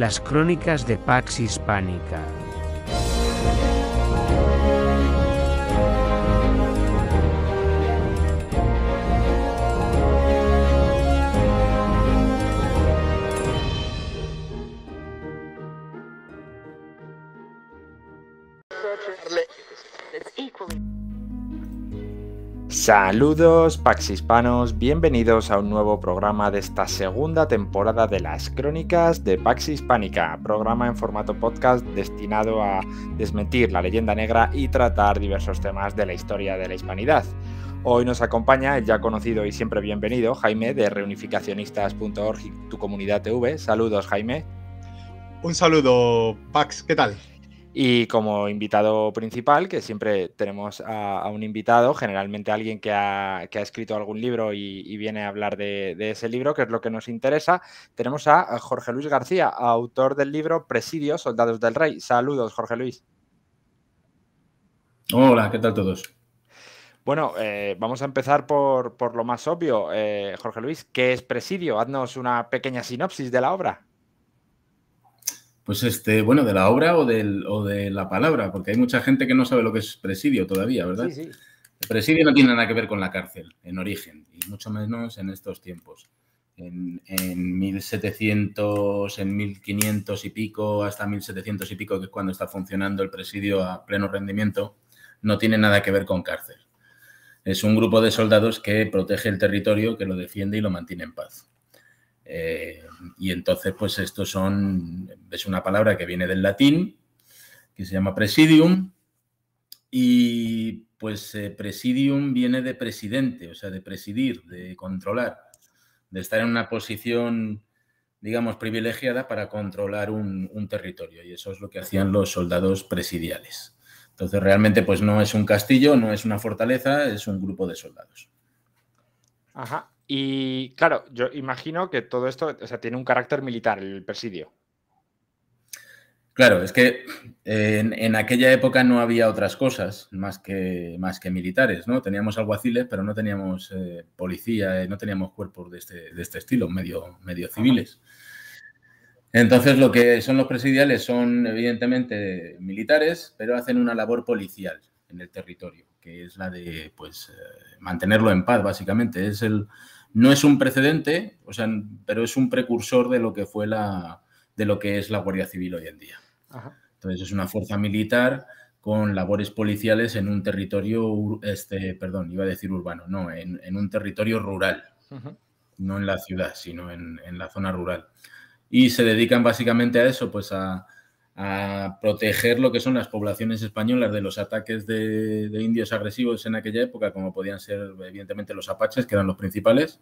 las crónicas de Pax Hispánica. Saludos Pax Hispanos, bienvenidos a un nuevo programa de esta segunda temporada de las crónicas de Pax Hispánica, programa en formato podcast destinado a desmentir la leyenda negra y tratar diversos temas de la historia de la hispanidad. Hoy nos acompaña el ya conocido y siempre bienvenido Jaime de reunificacionistas.org, tu comunidad TV. Saludos Jaime. Un saludo Pax, ¿qué tal? Y como invitado principal, que siempre tenemos a, un invitado, generalmente alguien que ha, escrito algún libro y, viene a hablar de, ese libro, que es lo que nos interesa, tenemos a Jorge Luis García, autor del libro Presidio, Soldados del Rey. Saludos, Jorge Luis. Hola, ¿qué tal todos? Bueno, eh, vamos a empezar por, lo más obvio. Eh, Jorge Luis, ¿qué es Presidio? Haznos una pequeña sinopsis de la obra. Pues este, bueno, de la obra o, del, o de la palabra, porque hay mucha gente que no sabe lo que es presidio todavía, ¿verdad? Sí, sí. El presidio no tiene nada que ver con la cárcel, en origen, y mucho menos en estos tiempos. En, en 1700, en 1500 y pico, hasta 1700 y pico, que es cuando está funcionando el presidio a pleno rendimiento, no tiene nada que ver con cárcel. Es un grupo de soldados que protege el territorio, que lo defiende y lo mantiene en paz. Eh, y entonces, pues estos son, es una palabra que viene del latín, que se llama presidium, y pues eh, presidium viene de presidente, o sea, de presidir, de controlar, de estar en una posición, digamos, privilegiada para controlar un, un territorio. Y eso es lo que hacían los soldados presidiales. Entonces, realmente, pues no es un castillo, no es una fortaleza, es un grupo de soldados. Ajá. Y claro, yo imagino que todo esto sea, tiene un carácter militar, el presidio. Claro, es que en, aquella época no había otras cosas más que, más que militares, ¿no? Teníamos alguaciles, pero no teníamos eh, policía, eh, no teníamos cuerpos de este, este estilo, medio, medio civiles. Entonces, lo que son los presidiales son, evidentemente, militares, pero hacen una labor policial en el territorio, que es la de, pues, eh, mantenerlo en paz, básicamente. Es el, no es un precedente, o pero es un precursor de lo que fue la, de lo que es la Guardia Civil hoy en día. Entonces es una fuerza militar con labores policiales en un territorio, este, perdón, iba a decir urbano, no, en, un territorio rural, no en la ciudad, sino en la zona rural. Y se dedican básicamente a eso, pues a, a proteger lo que son las poblaciones españolas de los ataques de, indios agresivos en aquella época, como podían ser evidentemente los apaches, que eran los principales,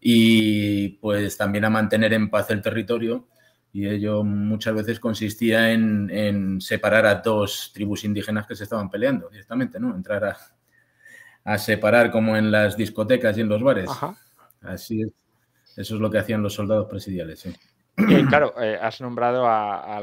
y pues también a mantener en paz el territorio. Y ello muchas veces consistía en, separar a dos tribus indígenas que se estaban peleando directamente, ¿no? Entrar a, separar como en las discotecas y en los bares. Así es. Eso es lo que hacían los soldados presidiales claro, eh, has nombrado a,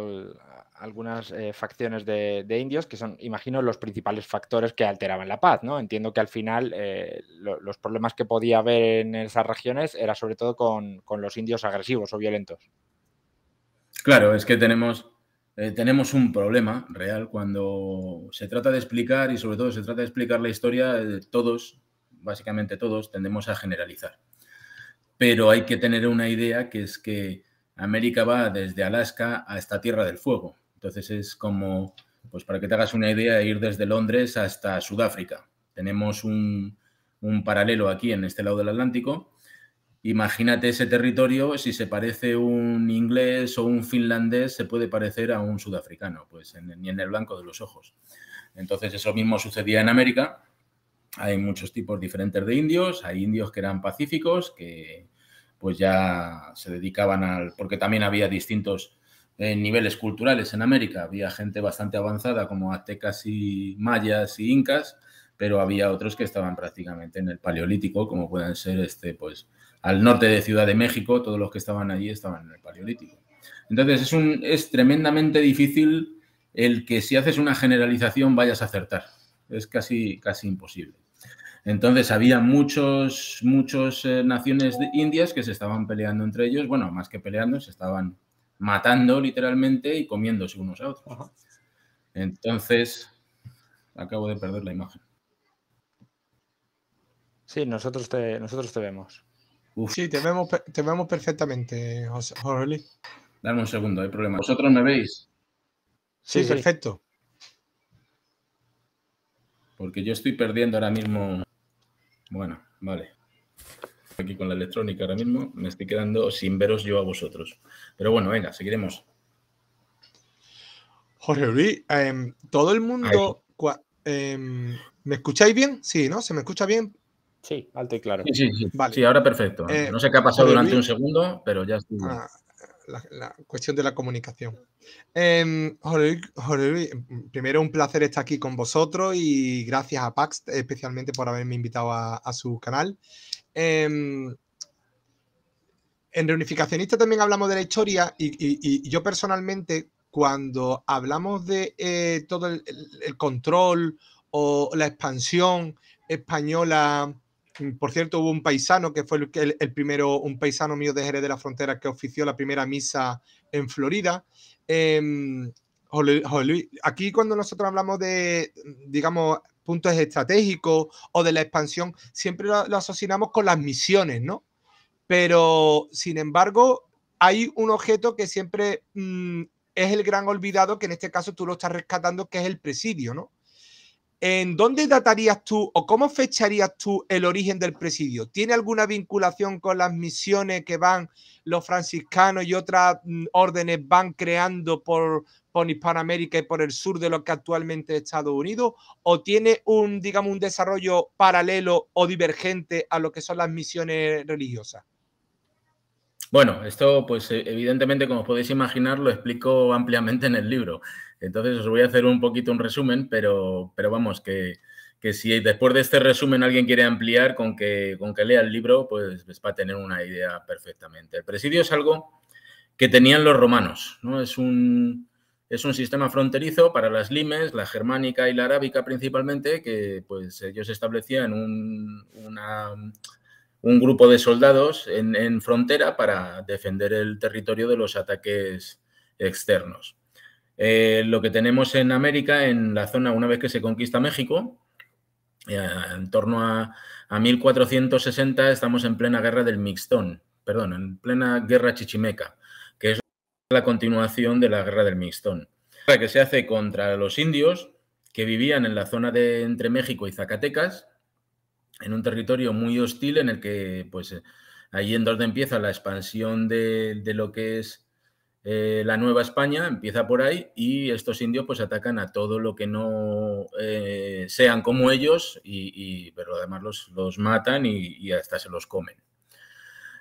algunas eh, facciones de, indios que son, imagino, los principales factores que alteraban la paz, ¿no? Entiendo que al final eh, los problemas que podía haber en esas regiones era sobre todo con, los indios agresivos o violentos. Claro, es que tenemos, tenemos un problema real cuando se trata de explicar y sobre todo se trata de explicar la historia, todos, básicamente todos, tendemos a generalizar. Pero hay que tener una idea que es que América va desde Alaska hasta Tierra del Fuego. Entonces es como, pues para que te hagas una idea, ir desde Londres hasta Sudáfrica. Tenemos un, paralelo aquí en este lado del Atlántico. Imagínate ese territorio, si se parece un inglés o un finlandés, se puede parecer a un sudafricano, pues en, ni en el blanco de los ojos. Entonces eso mismo sucedía en América. Hay muchos tipos diferentes de indios, hay indios que eran pacíficos, que, pues ya se dedicaban al, porque también había distintos eh, niveles culturales en América, había gente bastante avanzada como aztecas y mayas y incas, pero había otros que estaban prácticamente en el paleolítico, como pueden ser este, pues al norte de Ciudad de México, todos los que estaban allí estaban en el paleolítico. Entonces es, un, es tremendamente difícil el que si haces una generalización vayas a acertar. Es casi, casi imposible. Entonces había muchos, muchas eh, naciones indias que se estaban peleando entre ellos, bueno, más que peleando, se estaban matando literalmente y comiéndose unos a otros. Entonces, acabo de perder la imagen. Sí, nosotros te, nosotros te vemos. Sí, te vemos, perfectamente, José, Dame un segundo, hay problema. ¿Vosotros me veis? Sí, perfecto. Porque yo estoy perdiendo ahora mismo bueno, vale. Aquí con la electrónica ahora mismo me estoy quedando sin veros yo a vosotros. Pero bueno, venga, seguiremos. Jorge Luis, em, todo el mundo. Em, ¿Me escucháis bien? Sí, ¿no? ¿Se me escucha bien? Sí, alto y claro. Sí, sí, sí ahora perfecto. Eh, no sé qué ha pasado durante un segundo, pero ya estoy. Ah, la, cuestión de la comunicación. Em, primero un placer estar aquí con vosotros y gracias a Pax especialmente por haberme invitado a, su canal. Em, en Reunificacionista también hablamos de la historia y, yo personalmente cuando hablamos de eh, todo el, control o la expansión española Mm, por cierto, hubo un paisano que fue el, primero, un paisano mío de Jerez de la Frontera que ofició la primera misa en Florida. Em, aquí cuando nosotros hablamos de, digamos, puntos estratégicos o de la expansión, siempre lo, asociamos con las misiones, ¿no? Pero, sin embargo, hay un objeto que siempre mm, es el gran olvidado, que en este caso tú lo estás rescatando, que es el presidio, ¿no? ¿En dónde datarías tú o cómo fecharías tú el origen del presidio? ¿Tiene alguna vinculación con las misiones que van los franciscanos y otras mm, órdenes van creando por, por Hispanoamérica y por el sur de lo que actualmente es Estados Unidos? ¿O tiene un, digamos, un desarrollo paralelo o divergente a lo que son las misiones religiosas? Bueno, esto pues e, evidentemente como podéis imaginar lo explico ampliamente en el libro. Entonces os voy a hacer un poquito un resumen, pero, pero vamos, que, que si después de este resumen alguien quiere ampliar con que, con que lea el libro, pues, va a tener una idea perfectamente. El presidio es algo que tenían los romanos, ¿no? Es un, es un sistema fronterizo para las limes, la germánica y la arábica principalmente, que pues ellos establecían un, una un grupo de soldados en, frontera para defender el territorio de los ataques externos. Eh, lo que tenemos en América, en la zona, una vez que se conquista México, eh, en torno a, 1460 estamos en plena guerra del Mixtón, perdón, en plena guerra chichimeca, que es la continuación de la guerra del Mixtón, que se hace contra los indios que vivían en la zona de entre México y Zacatecas, en un territorio muy hostil en el que, pues, eh, ahí en donde empieza la expansión de, lo que es eh, la Nueva España, empieza por ahí, y estos indios, pues, atacan a todo lo que no eh, sean como ellos, y, pero además los, matan y, hasta se los comen.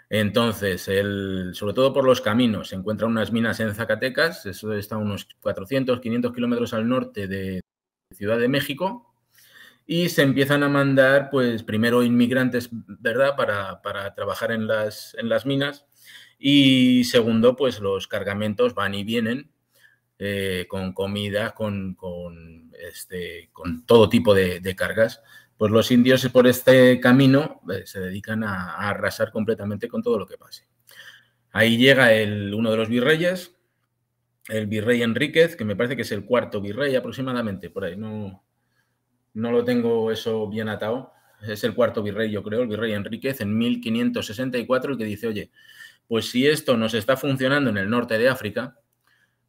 Entonces, sobre todo por los caminos, se encuentran unas minas en Zacatecas, eso está a unos 400, 500 kilómetros al norte de Ciudad de México, y se empiezan a mandar, pues primero inmigrantes, ¿verdad?, para, trabajar en las, en las minas y segundo, pues los cargamentos van y vienen eh, con comida, con, este, con todo tipo de, cargas. Pues los indios por este camino eh, se dedican a, arrasar completamente con todo lo que pase. Ahí llega el, uno de los virreyes, el virrey Enríquez, que me parece que es el cuarto virrey aproximadamente, por ahí no, no lo tengo eso bien atado. Es el cuarto virrey, yo creo, el virrey Enríquez, en 1564, el que dice, oye, pues si esto nos está funcionando en el norte de África,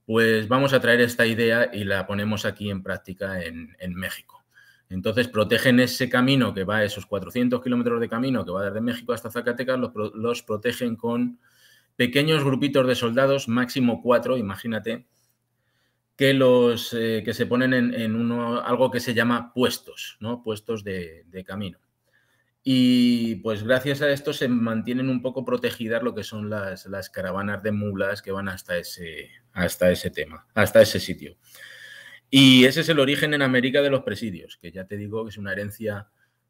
pues vamos a traer esta idea y la ponemos aquí en práctica en, México. Entonces protegen ese camino que va, esos 400 kilómetros de camino que va desde México hasta Zacatecas, los protegen con pequeños grupitos de soldados, máximo cuatro, imagínate, que los eh, que se ponen en, uno, algo que se llama puestos, ¿no? Puestos de, camino. Y pues gracias a esto se mantienen un poco protegidas lo que son las, caravanas de mulas que van hasta ese, hasta ese tema, hasta ese sitio. Y ese es el origen en América de los presidios, que ya te digo que es una herencia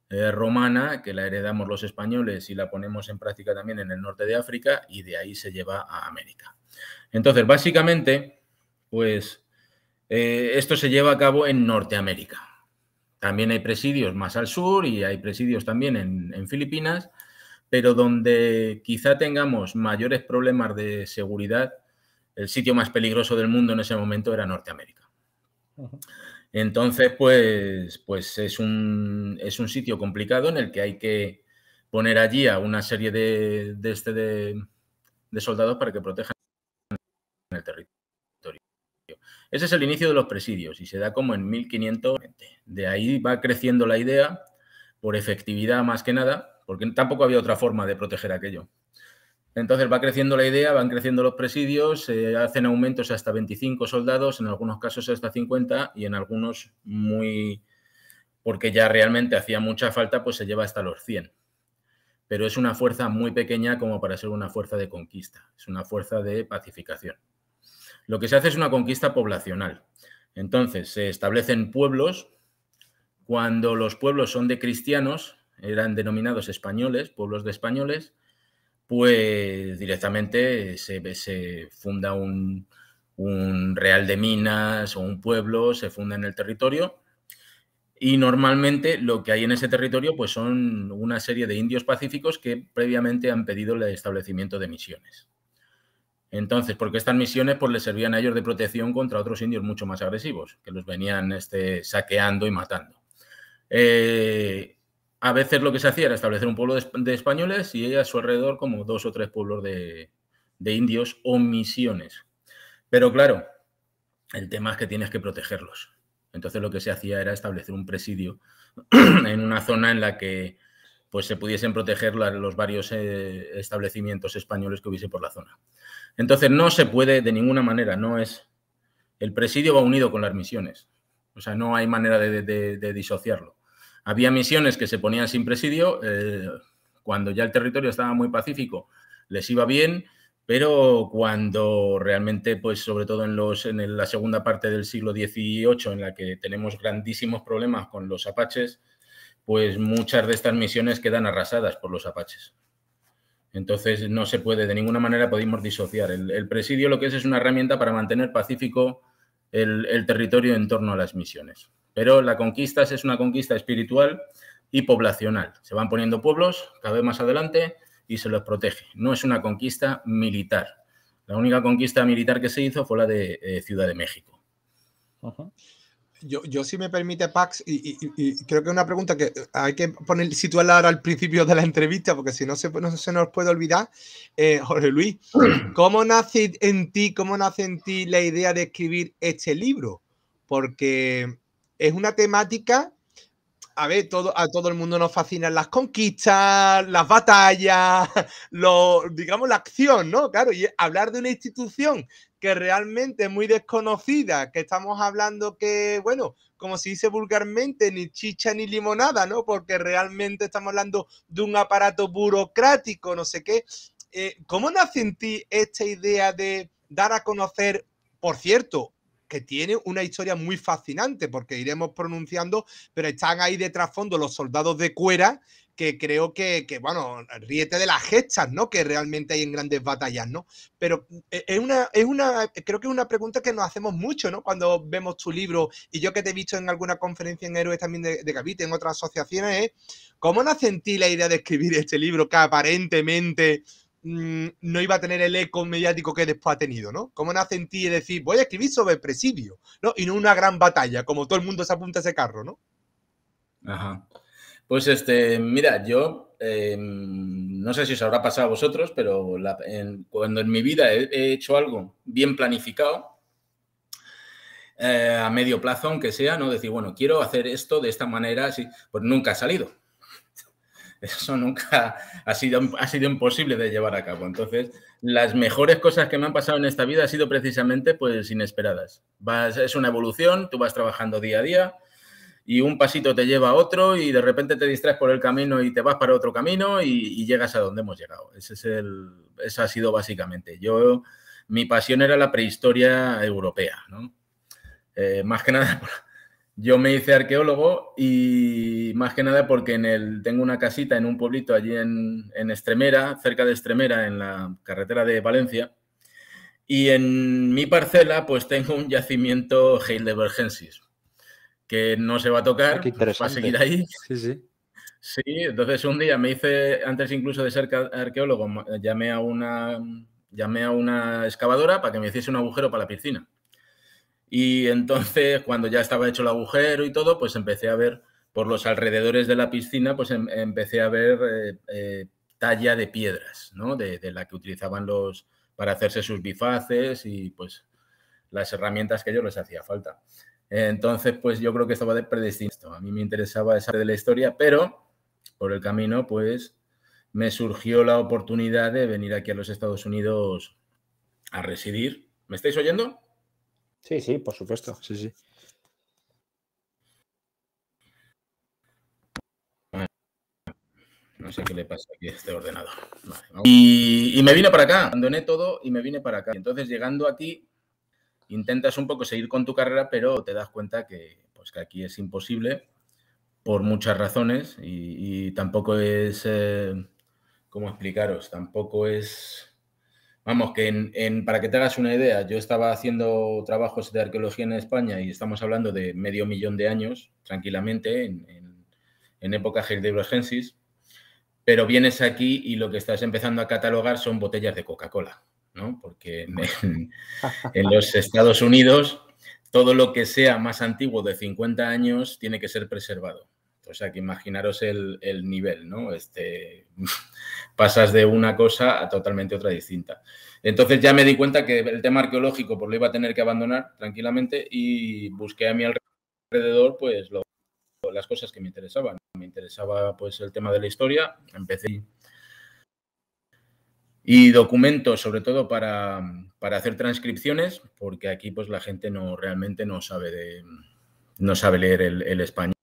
eh, romana que la heredamos los españoles y la ponemos en práctica también en el norte de África y de ahí se lleva a América. Entonces, básicamente, pues eh, esto se lleva a cabo en Norteamérica. También hay presidios más al sur y hay presidios también en, Filipinas, pero donde quizá tengamos mayores problemas de seguridad, el sitio más peligroso del mundo en ese momento era Norteamérica. Entonces, pues, pues es, un, sitio complicado en el que hay que poner allí a una serie de, de este, soldados para que protejan el territorio. Ese es el inicio de los presidios y se da como en 1520, De ahí va creciendo la idea, por efectividad más que nada, porque tampoco había otra forma de proteger aquello. Entonces va creciendo la idea, van creciendo los presidios, se hacen aumentos hasta 25 soldados, en algunos casos hasta 50 y en algunos muy, porque ya realmente hacía mucha falta, pues se lleva hasta los 100. Pero es una fuerza muy pequeña como para ser una fuerza de conquista, es una fuerza de pacificación. Lo que se hace es una conquista poblacional. Entonces, se establecen pueblos. Cuando los pueblos son de cristianos, eran denominados españoles, pueblos de españoles, pues directamente se, funda un, un real de minas o un pueblo, se funda en el territorio y normalmente lo que hay en ese territorio pues son una serie de indios pacíficos que previamente han pedido el establecimiento de misiones. Entonces, porque estas misiones pues, les servían a ellos de protección contra otros indios mucho más agresivos, que los venían este, saqueando y matando. Eh, a veces lo que se hacía era establecer un pueblo de, españoles y a su alrededor como dos o tres pueblos de, indios o misiones. Pero claro, el tema es que tienes que protegerlos. Entonces lo que se hacía era establecer un presidio en una zona en la que pues, se pudiesen proteger los varios eh, establecimientos españoles que hubiese por la zona. Entonces no se puede de ninguna manera, no es... El presidio va unido con las misiones, o sea, no hay manera de, disociarlo. Había misiones que se ponían sin presidio, eh, cuando ya el territorio estaba muy pacífico, les iba bien, pero cuando realmente, pues sobre todo en, los, en la segunda parte del siglo XVIII, en la que tenemos grandísimos problemas con los apaches, pues muchas de estas misiones quedan arrasadas por los apaches. Entonces, no se puede, de ninguna manera podemos disociar. El, presidio lo que es es una herramienta para mantener pacífico el, territorio en torno a las misiones. Pero la conquista es una conquista espiritual y poblacional. Se van poniendo pueblos cada vez más adelante y se los protege. No es una conquista militar. La única conquista militar que se hizo fue la de eh, Ciudad de México. Yo, yo, si me permite, Pax, y, creo que es una pregunta que eh, hay que poner, situarla ahora al principio de la entrevista, porque si no se, no se nos puede olvidar. Eh, Jorge Luis, ¿cómo nace en ti, cómo nace en ti la idea de escribir este libro? Porque es una temática. A ver, todo, a todo el mundo nos fascinan las conquistas, las batallas, digamos, la acción, ¿no? Claro, y hablar de una institución que realmente es muy desconocida, que estamos hablando que, bueno, como se dice vulgarmente, ni chicha ni limonada, ¿no? Porque realmente estamos hablando de un aparato burocrático, no sé qué. Eh, ¿Cómo nace en ti esta idea de dar a conocer, por cierto, que tiene una historia muy fascinante, porque iremos pronunciando, pero están ahí de trasfondo los soldados de cuera, que creo que, bueno, ríete de las gestas, ¿no? Que realmente hay en grandes batallas, ¿no? Pero mm, e, es una, es una, eh, creo que es una pregunta que nos hacemos mucho, ¿no? Cuando vemos tu libro, y yo que te he visto en alguna conferencia en Héroes también de, de en otras asociaciones, es ¿eh? ¿cómo nace en ti la idea de escribir este libro que aparentemente mm, no iba a tener el eco mediático que después ha tenido, ¿no? ¿Cómo nace en ti decir, voy a escribir sobre presidio, ¿no? Y no una gran batalla, como todo el mundo se apunta a ese carro, ¿no? Ajá. Pues este, mira, yo em, no sé si os habrá pasado a vosotros, pero cuando en mi vida he, hecho algo bien planificado, eh, a medio plazo, aunque sea, ¿no? Decir, bueno, quiero hacer esto de esta manera, así, pues nunca ha salido. Eso nunca ha sido, ha sido imposible de llevar a cabo. Entonces, las mejores cosas que me han pasado en esta vida han sido precisamente pues inesperadas. es una evolución, tú vas trabajando día a día, y un pasito te lleva a otro y de repente te distraes por el camino y te vas para otro camino y, llegas a donde hemos llegado. Ese es el, eso ha sido básicamente. Yo, mi pasión era la prehistoria europea, ¿no? Eh, más que nada, yo me hice arqueólogo y más que nada porque en el, tengo una casita en un pueblito allí en, en Estremera, cerca de Estremera, en la carretera de Valencia. Y en mi parcela, pues tengo un yacimiento heidelbergensis que no se va a tocar, ah, pues va a seguir ahí. Sí, sí. Sí, entonces un día me hice, antes incluso de ser arqueólogo, llamé a una, llamé a una excavadora para que me hiciese un agujero para la piscina. Y entonces, cuando ya estaba hecho el agujero y todo, pues empecé a ver por los alrededores de la piscina, pues em, empecé a ver eh, eh, talla de piedras, ¿no? De, la que utilizaban los para hacerse sus bifaces y pues las herramientas que yo les hacía falta. Entonces, pues yo creo que estaba predestinado. A mí me interesaba esa de la historia, pero por el camino, pues me surgió la oportunidad de venir aquí a los Estados Unidos a residir. ¿Me estáis oyendo? Sí, sí, por supuesto. Sí, sí. No sé qué le pasa aquí a este ordenador. y, me vine para acá, abandoné todo y me vine para acá. Entonces, llegando aquí, intentas un poco seguir con tu carrera, pero te das cuenta que, pues, aquí es imposible por muchas razones y, tampoco es, eh, ¿cómo explicaros? Tampoco es, vamos, que para que te hagas una idea, yo estaba haciendo trabajos de arqueología en España y estamos hablando de medio millón de años, tranquilamente, en, época en época pero vienes aquí y lo que estás empezando a catalogar son botellas de Coca-Cola. Porque en, los Estados Unidos todo lo que sea más antiguo de 50 años tiene que ser preservado. O sea, que imaginaros el, nivel, ¿no? Este, pasas de una cosa a totalmente otra distinta. Entonces ya me di cuenta que el tema arqueológico pues, lo iba a tener que abandonar tranquilamente y busqué a mi alrededor pues las cosas que me interesaban. Me interesaba pues el tema de la historia, empecé y documentos, sobre todo para, hacer transcripciones, porque aquí pues la gente no realmente no sabe de, no sabe leer el, español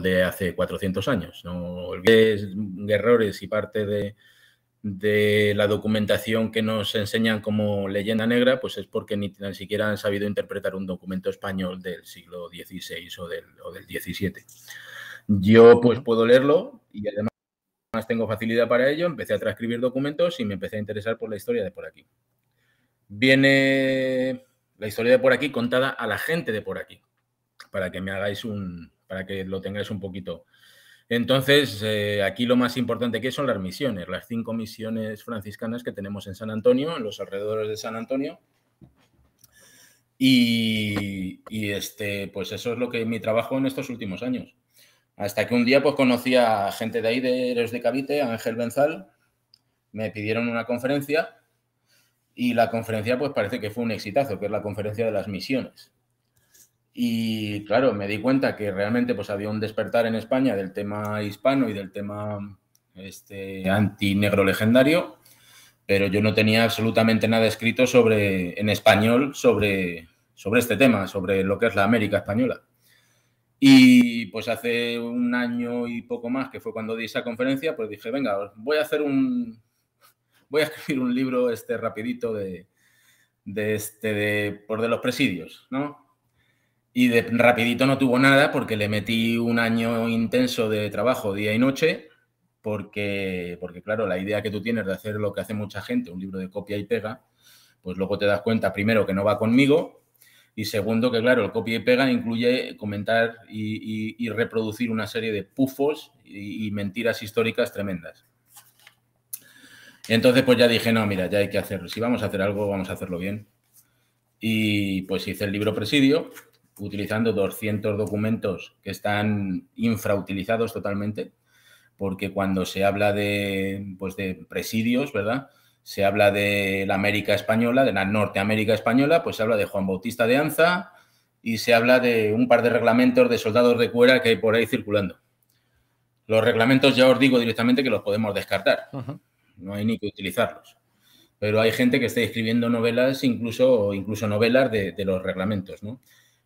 de hace 400 años. No olvides errores y parte de, la documentación que nos enseñan como leyenda negra, pues es porque ni tan siquiera han sabido interpretar un documento español del siglo XVI o del, o XVII. Yo pues puedo leerlo y además más tengo facilidad para ello, empecé a transcribir documentos y me empecé a interesar por la historia de por aquí. Viene la historia de por aquí contada a la gente de por aquí, para que me hagáis un, para que lo tengáis un poquito. Entonces, eh, aquí lo más importante que son las misiones, las cinco misiones franciscanas que tenemos en San Antonio, en los alrededores de San Antonio. Y, y este, pues eso es lo que mi trabajo en estos últimos años. Hasta que un día pues conocí a gente de ahí, de Eres de Cavite, Ángel Benzal, me pidieron una conferencia y la conferencia pues parece que fue un exitazo, que es la conferencia de las misiones. Y claro, me di cuenta que realmente pues había un despertar en España del tema hispano y del tema este antinegro legendario, pero yo no tenía absolutamente nada escrito sobre en español sobre sobre este tema, sobre lo que es la América española. Y pues hace un año y poco más, que fue cuando di esa conferencia, pues dije, venga, voy a hacer un. Voy a escribir un libro este rapidito de. este. De, por de los presidios, ¿no? Y de rapidito no tuvo nada porque le metí un año intenso de trabajo día y noche, porque, porque claro, la idea que tú tienes de hacer lo que hace mucha gente, un libro de copia y pega, pues luego te das cuenta primero que no va conmigo y segundo, que claro, el copia y pega incluye comentar y, reproducir una serie de pufos y, mentiras históricas tremendas. Entonces, pues ya dije, no, mira, ya hay que hacerlo. Si vamos a hacer algo, vamos a hacerlo bien. Y pues hice el libro Presidio, utilizando 200 documentos que están infrautilizados totalmente, porque cuando se habla de, pues, de presidios, ¿verdad? se habla de la América española, de la Norteamérica española, pues se habla de Juan Bautista de Anza y se habla de un par de reglamentos de soldados de cuera que hay por ahí circulando. Los reglamentos ya os digo directamente que los podemos descartar, no hay ni que utilizarlos. Pero hay gente que está escribiendo novelas, incluso, incluso novelas de, los reglamentos, ¿no?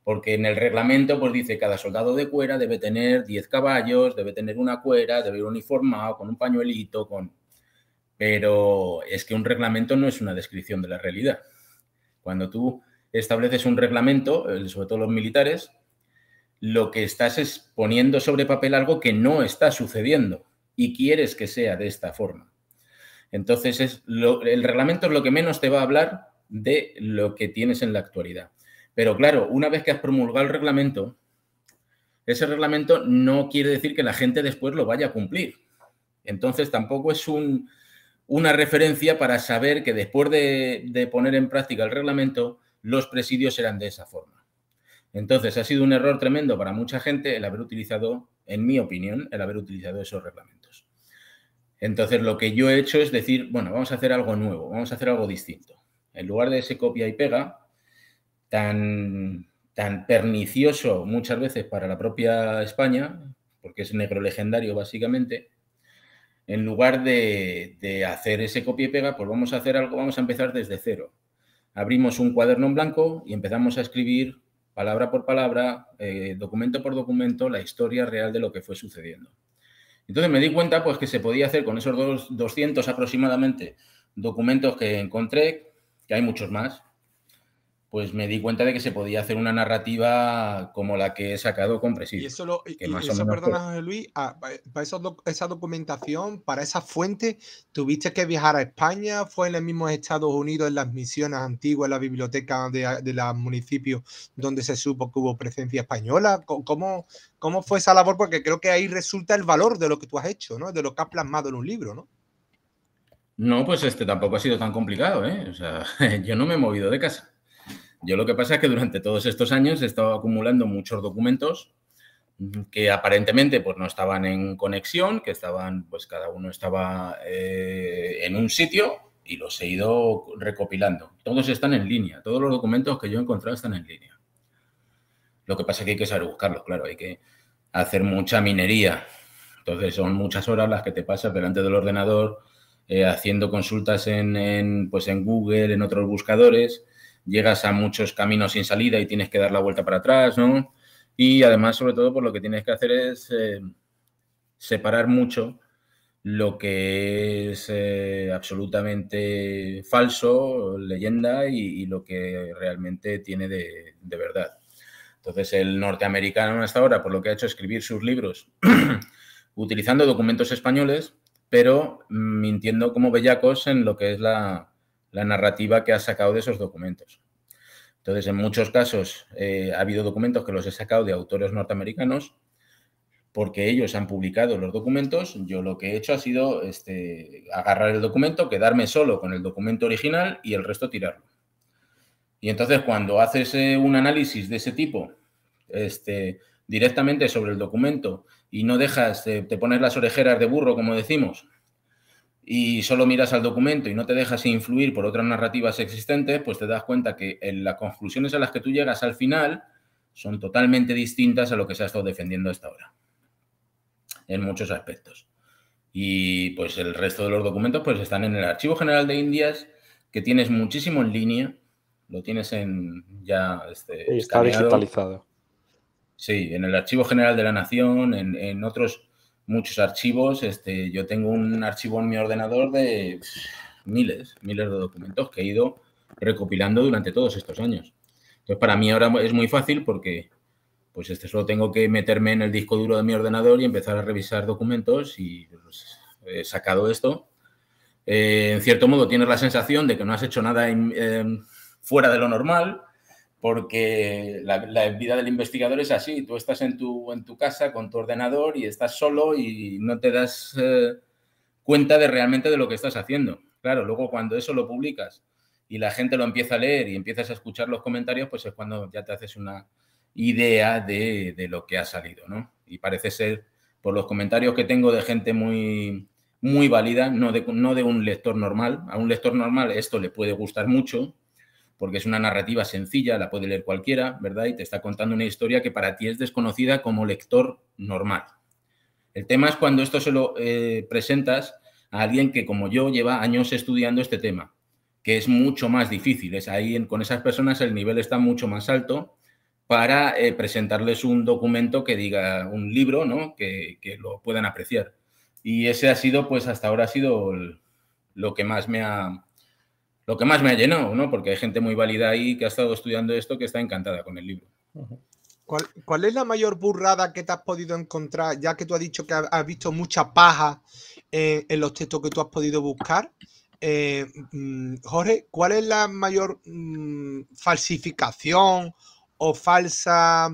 Porque en el reglamento pues dice cada soldado de cuera debe tener 10 caballos, debe tener una cuera, debe ir uniformado, con un pañuelito, con pero es que un reglamento no es una descripción de la realidad. Cuando tú estableces un reglamento, sobre todo los militares, lo que estás es poniendo sobre papel algo que no está sucediendo y quieres que sea de esta forma. Entonces, es el reglamento es lo que menos te va a hablar de lo que tienes en la actualidad. Pero claro, una vez que has promulgado el reglamento, ese reglamento no quiere decir que la gente después lo vaya a cumplir. Entonces, tampoco es un, una referencia para saber que después de, poner en práctica el reglamento, los presidios eran de esa forma. Entonces, ha sido un error tremendo para mucha gente el haber utilizado, en mi opinión, el haber utilizado esos reglamentos. Entonces, lo que yo he hecho es decir, bueno, vamos a hacer algo nuevo, vamos a hacer algo distinto. En lugar de ese copia y pega, tan, tan pernicioso muchas veces para la propia España, porque es negro legendario básicamente, en lugar de, hacer ese copia y pega, pues vamos a hacer algo, vamos a empezar desde cero. Abrimos un cuaderno en blanco y empezamos a escribir palabra por palabra, eh, documento por documento, la historia real de lo que fue sucediendo. Entonces me di cuenta pues, que se podía hacer con esos dos, 200 aproximadamente documentos que encontré, que hay muchos más, pues me di cuenta de que se podía hacer una narrativa como la que he sacado con Presidio. Y eso, lo, pues perdona, José Luis, ah, para esa documentación, para esa fuente, ¿tuviste que viajar a España? ¿Fue en los mismos Estados Unidos, en las misiones antiguas, en la biblioteca de, de los municipios donde se supo que hubo presencia española? ¿Cómo, ¿Cómo fue esa labor? Porque creo que ahí resulta el valor de lo que tú has hecho, ¿no? De lo que has plasmado en un libro, ¿no? No, pues este tampoco ha sido tan complicado, ¿eh? yo no me he movido de casa. Yo lo que pasa es que durante todos estos años he estado acumulando muchos documentos que aparentemente pues, no estaban en conexión, que estaban, pues cada uno estaba eh, en un sitio y los he ido recopilando. Todos están en línea, todos los documentos que yo he encontrado están en línea. Lo que pasa es que hay que saber buscarlos, claro, hay que hacer mucha minería. Entonces son muchas horas las que te pasas delante del ordenador eh, haciendo consultas pues, en Google, en otros buscadores llegas a muchos caminos sin salida y tienes que dar la vuelta para atrás, ¿no? Y además, sobre todo, por pues lo que tienes que hacer es eh, separar mucho lo que es eh, absolutamente falso, leyenda, y, lo que realmente tiene de, verdad. Entonces, el norteamericano hasta ahora, por lo que ha hecho, escribir sus libros utilizando documentos españoles, pero mintiendo como bellacos en lo que es la, la narrativa que has sacado de esos documentos. Entonces, en muchos casos eh, ha habido documentos que los he sacado de autores norteamericanos porque ellos han publicado los documentos. Yo lo que he hecho ha sido este, agarrar el documento, quedarme solo con el documento original y el resto tirarlo. Y entonces cuando haces eh, un análisis de ese tipo este, directamente sobre el documento y no dejas, de eh, te pones las orejeras de burro, como decimos, y solo miras al documento y no te dejas influir por otras narrativas existentes, pues te das cuenta que las conclusiones a las que tú llegas al final son totalmente distintas a lo que se ha estado defendiendo hasta ahora, en muchos aspectos. Y pues el resto de los documentos pues están en el Archivo General de Indias, que tienes muchísimo en línea, lo tienes en ya... Este, está digitalizado. Sí, en el Archivo General de la Nación, en, en otros muchos archivos. Este, yo tengo un archivo en mi ordenador de miles, miles de documentos que he ido recopilando durante todos estos años. Entonces, para mí ahora es muy fácil porque pues este solo tengo que meterme en el disco duro de mi ordenador y empezar a revisar documentos y pues, he sacado esto. Eh, en cierto modo tienes la sensación de que no has hecho nada fuera de lo normal, porque la, vida del investigador es así, tú estás en tu, en tu casa con tu ordenador y estás solo y no te das eh, cuenta de realmente de lo que estás haciendo. Claro, luego cuando eso lo publicas y la gente lo empieza a leer y empiezas a escuchar los comentarios, pues es cuando ya te haces una idea de, lo que ha salido, ¿no? Y parece ser, por los comentarios que tengo de gente muy, muy válida, no no de un lector normal. A un lector normal esto le puede gustar mucho, porque es una narrativa sencilla, la puede leer cualquiera, ¿verdad? Y te está contando una historia que para ti es desconocida como lector normal. El tema es cuando esto se lo eh, presentas a alguien que, como yo, lleva años estudiando este tema, que es mucho más difícil. Es ahí, con esas personas, el nivel está mucho más alto para eh, presentarles un documento que diga un libro, ¿no? que, lo puedan apreciar. Y ese ha sido, pues hasta ahora ha sido lo que más me ha, lo que más me ha llenado, ¿no? Porque hay gente muy válida ahí que ha estado estudiando esto que está encantada con el libro. ¿Cuál, es la mayor burrada que te has podido encontrar, ya que tú has dicho que has visto mucha paja eh, en, los textos que tú has podido buscar? Eh, mm, Jorge, ¿cuál es la mayor mm, falsificación o falsa,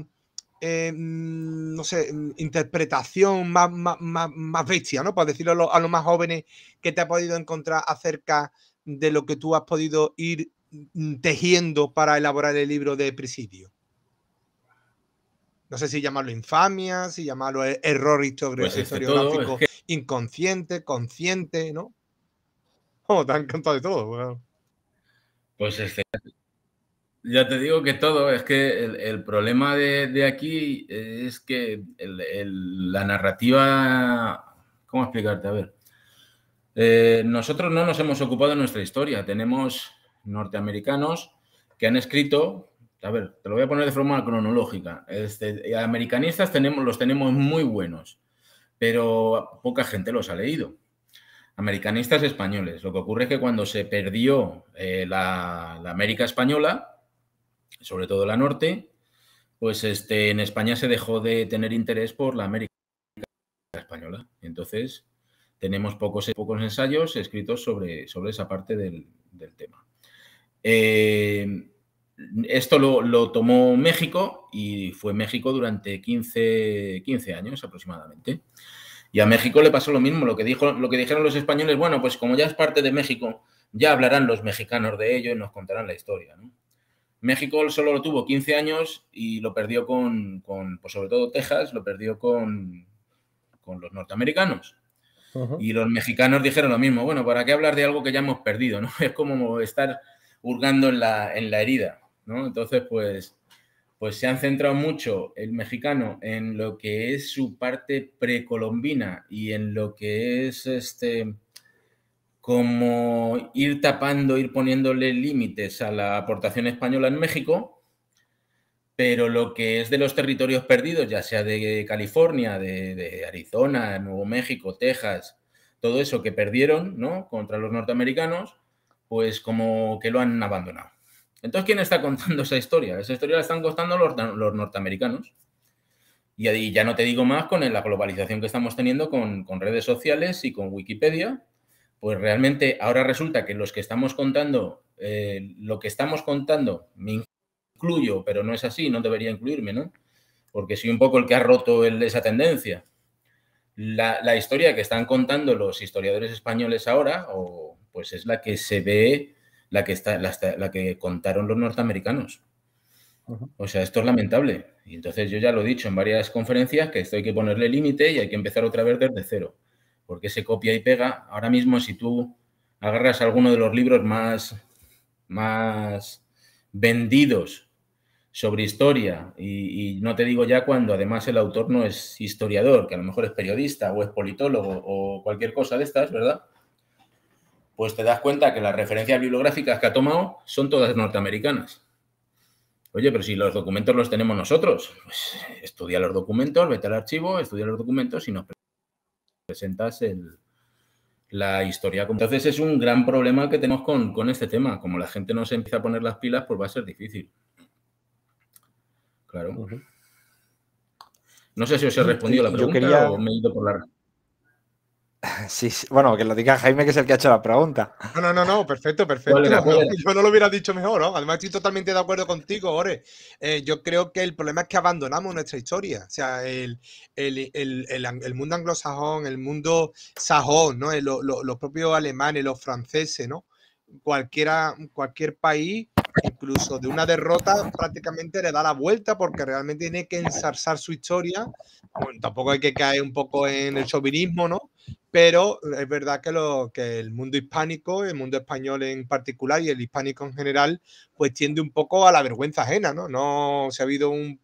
eh, mm, no sé, interpretación más, bestia, ¿no? Para decirlo a, los, más jóvenes que te ha podido encontrar acerca de de lo que tú has podido ir mm, tejiendo para elaborar el libro de presidio? No sé si llamarlo infamia, si llamarlo e-, error histórico pues historiográfico inconsciente, consciente, ¿no? oh, te han de todo. Pues este, ya te digo que todo, es que el, problema de, aquí es que la narrativa, ¿cómo explicarte? A ver, eh, nosotros no nos hemos ocupado de nuestra historia. Tenemos norteamericanos que han escrito, a ver, te lo voy a poner de forma cronológica. Este, eh, americanistas tenemos, los tenemos muy buenos, pero poca gente los ha leído. Americanistas españoles. Lo que ocurre es que cuando se perdió eh, la, América española, sobre todo la norte, pues este, en España se dejó de tener interés por la América española. Entonces, tenemos pocos, pocos ensayos escritos sobre, sobre esa parte del, tema. Eh, esto lo, tomó México y fue México durante 15, 15, años aproximadamente. Y a México le pasó lo mismo, lo que, dijo, lo que dijeron los españoles, bueno, pues como ya es parte de México, ya hablarán los mexicanos de ello y nos contarán la historia. México solo lo tuvo 15 años y lo perdió con, pues sobre todo Texas, lo perdió con los norteamericanos. Y los mexicanos dijeron lo mismo, bueno, ¿para qué hablar de algo que ya hemos perdido? ¿no? Es como estar hurgando en la, en la herida, ¿no? Entonces, pues, pues se han centrado mucho el mexicano en lo que es su parte precolombina y en lo que es este como ir tapando, ir poniéndole límites a la aportación española en México, pero lo que es de los territorios perdidos, ya sea de California, de, de Arizona, Nuevo México, Texas, todo eso que perdieron contra los norteamericanos, pues como que lo han abandonado. Entonces, ¿quién está contando esa historia? Esa historia la están contando los, norteamericanos. Y ya no te digo más con la globalización que estamos teniendo con, redes sociales y con Wikipedia. Pues realmente ahora resulta que los que estamos contando, eh, lo que estamos contando, me incluyo, pero no es así, no debería incluirme, ¿no? Porque soy un poco el que ha roto esa tendencia. La, historia que están contando los historiadores españoles ahora, o, pues es la que se ve, la que, está, la, que contaron los norteamericanos. O sea, esto es lamentable. Y entonces yo ya lo he dicho en varias conferencias que esto hay que ponerle límite y hay que empezar otra vez desde cero. Porque se copia y pega. Ahora mismo, si tú agarras alguno de los libros más, más vendidos sobre historia y, no te digo ya cuando además el autor no es historiador, que a lo mejor es periodista o es politólogo o cualquier cosa de estas, ¿verdad? Pues te das cuenta que las referencias bibliográficas que ha tomado son todas norteamericanas. Oye, pero si los documentos los tenemos nosotros, pues estudia los documentos, vete al archivo, estudia los documentos y nos presentas el, la historia. Entonces es un gran problema que tenemos con, con este tema. Como la gente no se empieza a poner las pilas, pues va a ser difícil claro. No sé si os he respondido la pregunta o me he ido por la... Sí, bueno, que lo diga Jaime, que es el que ha hecho la pregunta. No, no, no, perfecto, perfecto. Yo no lo hubiera dicho mejor, ¿no? Además, estoy totalmente de acuerdo contigo, Ore. Eh, yo creo que el problema es que abandonamos nuestra historia. O sea, el, mundo anglosajón, el mundo sajón, ¿no? Eh, los propios alemanes, los franceses, ¿no? Cualquiera, cualquier país incluso de una derrota prácticamente le da la vuelta porque realmente tiene que ensarzar su historia. tampoco hay que caer un poco en el chauvinismo, ¿no? Pero es verdad que, lo, que el mundo hispánico, el mundo español en particular y el hispánico en general, pues tiende un poco a la vergüenza ajena, ¿no? No, si ha habido un,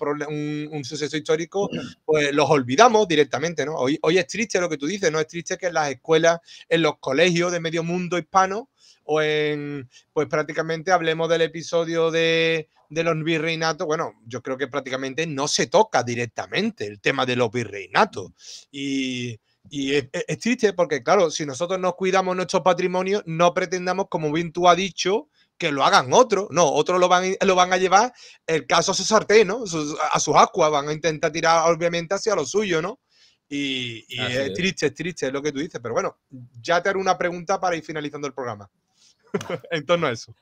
suceso histórico, pues los olvidamos directamente, ¿no? Hoy, hoy es triste lo que tú dices, ¿no? Es triste que en las escuelas, en los colegios de medio mundo hispano, o en, pues prácticamente hablemos del episodio de, los virreinatos, bueno, yo creo que prácticamente no se toca directamente el tema de los virreinatos. Y, es, triste porque, claro, si nosotros nos cuidamos nuestro patrimonio, no pretendamos, como bien tú has dicho, que lo hagan otros. No, otros lo van, lo van a llevar el caso se su ¿no? a sus ascuas, van a intentar tirar, obviamente, hacia lo suyo, ¿no? Y, es, triste, es triste, lo que tú dices. Pero bueno, ya te haré una pregunta para ir finalizando el programa. en torno a eso.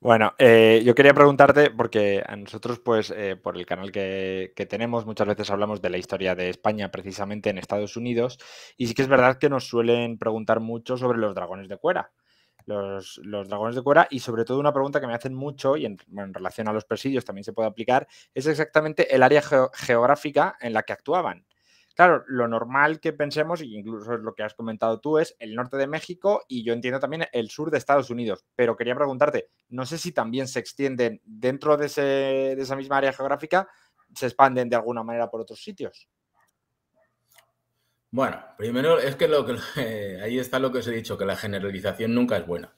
Bueno, eh, yo quería preguntarte, porque a nosotros, pues, eh, por el canal que, tenemos, muchas veces hablamos de la historia de España, precisamente en Estados Unidos, y sí que es verdad que nos suelen preguntar mucho sobre los dragones de cuera. Los, dragones de cuera, y sobre todo una pregunta que me hacen mucho, y en, relación a los presidios también se puede aplicar, es exactamente el área geográfica en la que actuaban. Claro, lo normal que pensemos, y incluso es lo que has comentado tú, es el norte de México y yo entiendo también el sur de Estados Unidos. Pero quería preguntarte, no sé si también se extienden dentro de, ese, esa misma área geográfica, se expanden de alguna manera por otros sitios. Bueno, primero es que, lo que eh, ahí está lo que os he dicho, que la generalización nunca es buena.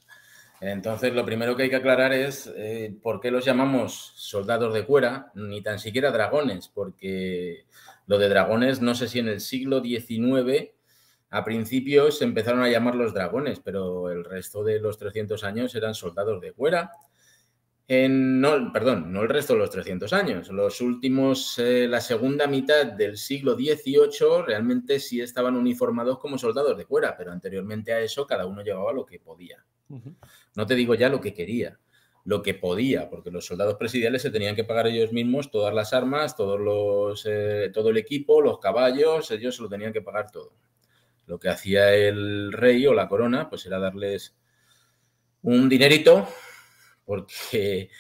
Entonces, lo primero que hay que aclarar es eh, por qué los llamamos soldados de cuera, ni tan siquiera dragones, porque lo de dragones, no sé si en el siglo XIX, a principios se empezaron a llamarlos dragones, pero el resto de los 300 años eran soldados de cuera no, perdón, no el resto de los 300 años, los últimos, eh, la segunda mitad del siglo XVIII realmente sí estaban uniformados como soldados de fuera, pero anteriormente a eso cada uno llevaba lo que podía. No te digo ya lo que quería, lo que podía, porque los soldados presidiales se tenían que pagar ellos mismos todas las armas, todos los, eh, todo el equipo, los caballos, ellos se lo tenían que pagar todo. Lo que hacía el rey o la corona, pues era darles un dinerito porque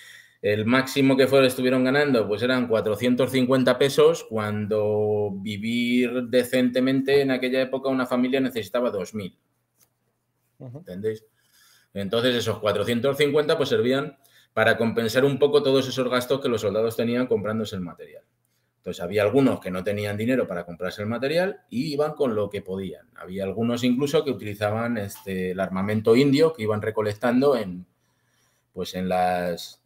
el máximo que fueron, estuvieron ganando pues eran 450 pesos cuando vivir decentemente en aquella época una familia necesitaba 2.000. ¿Entendéis? Entonces esos 450 pues servían para compensar un poco todos esos gastos que los soldados tenían comprándose el material. Entonces había algunos que no tenían dinero para comprarse el material y iban con lo que podían. Había algunos incluso que utilizaban este, el armamento indio que iban recolectando en, pues en las,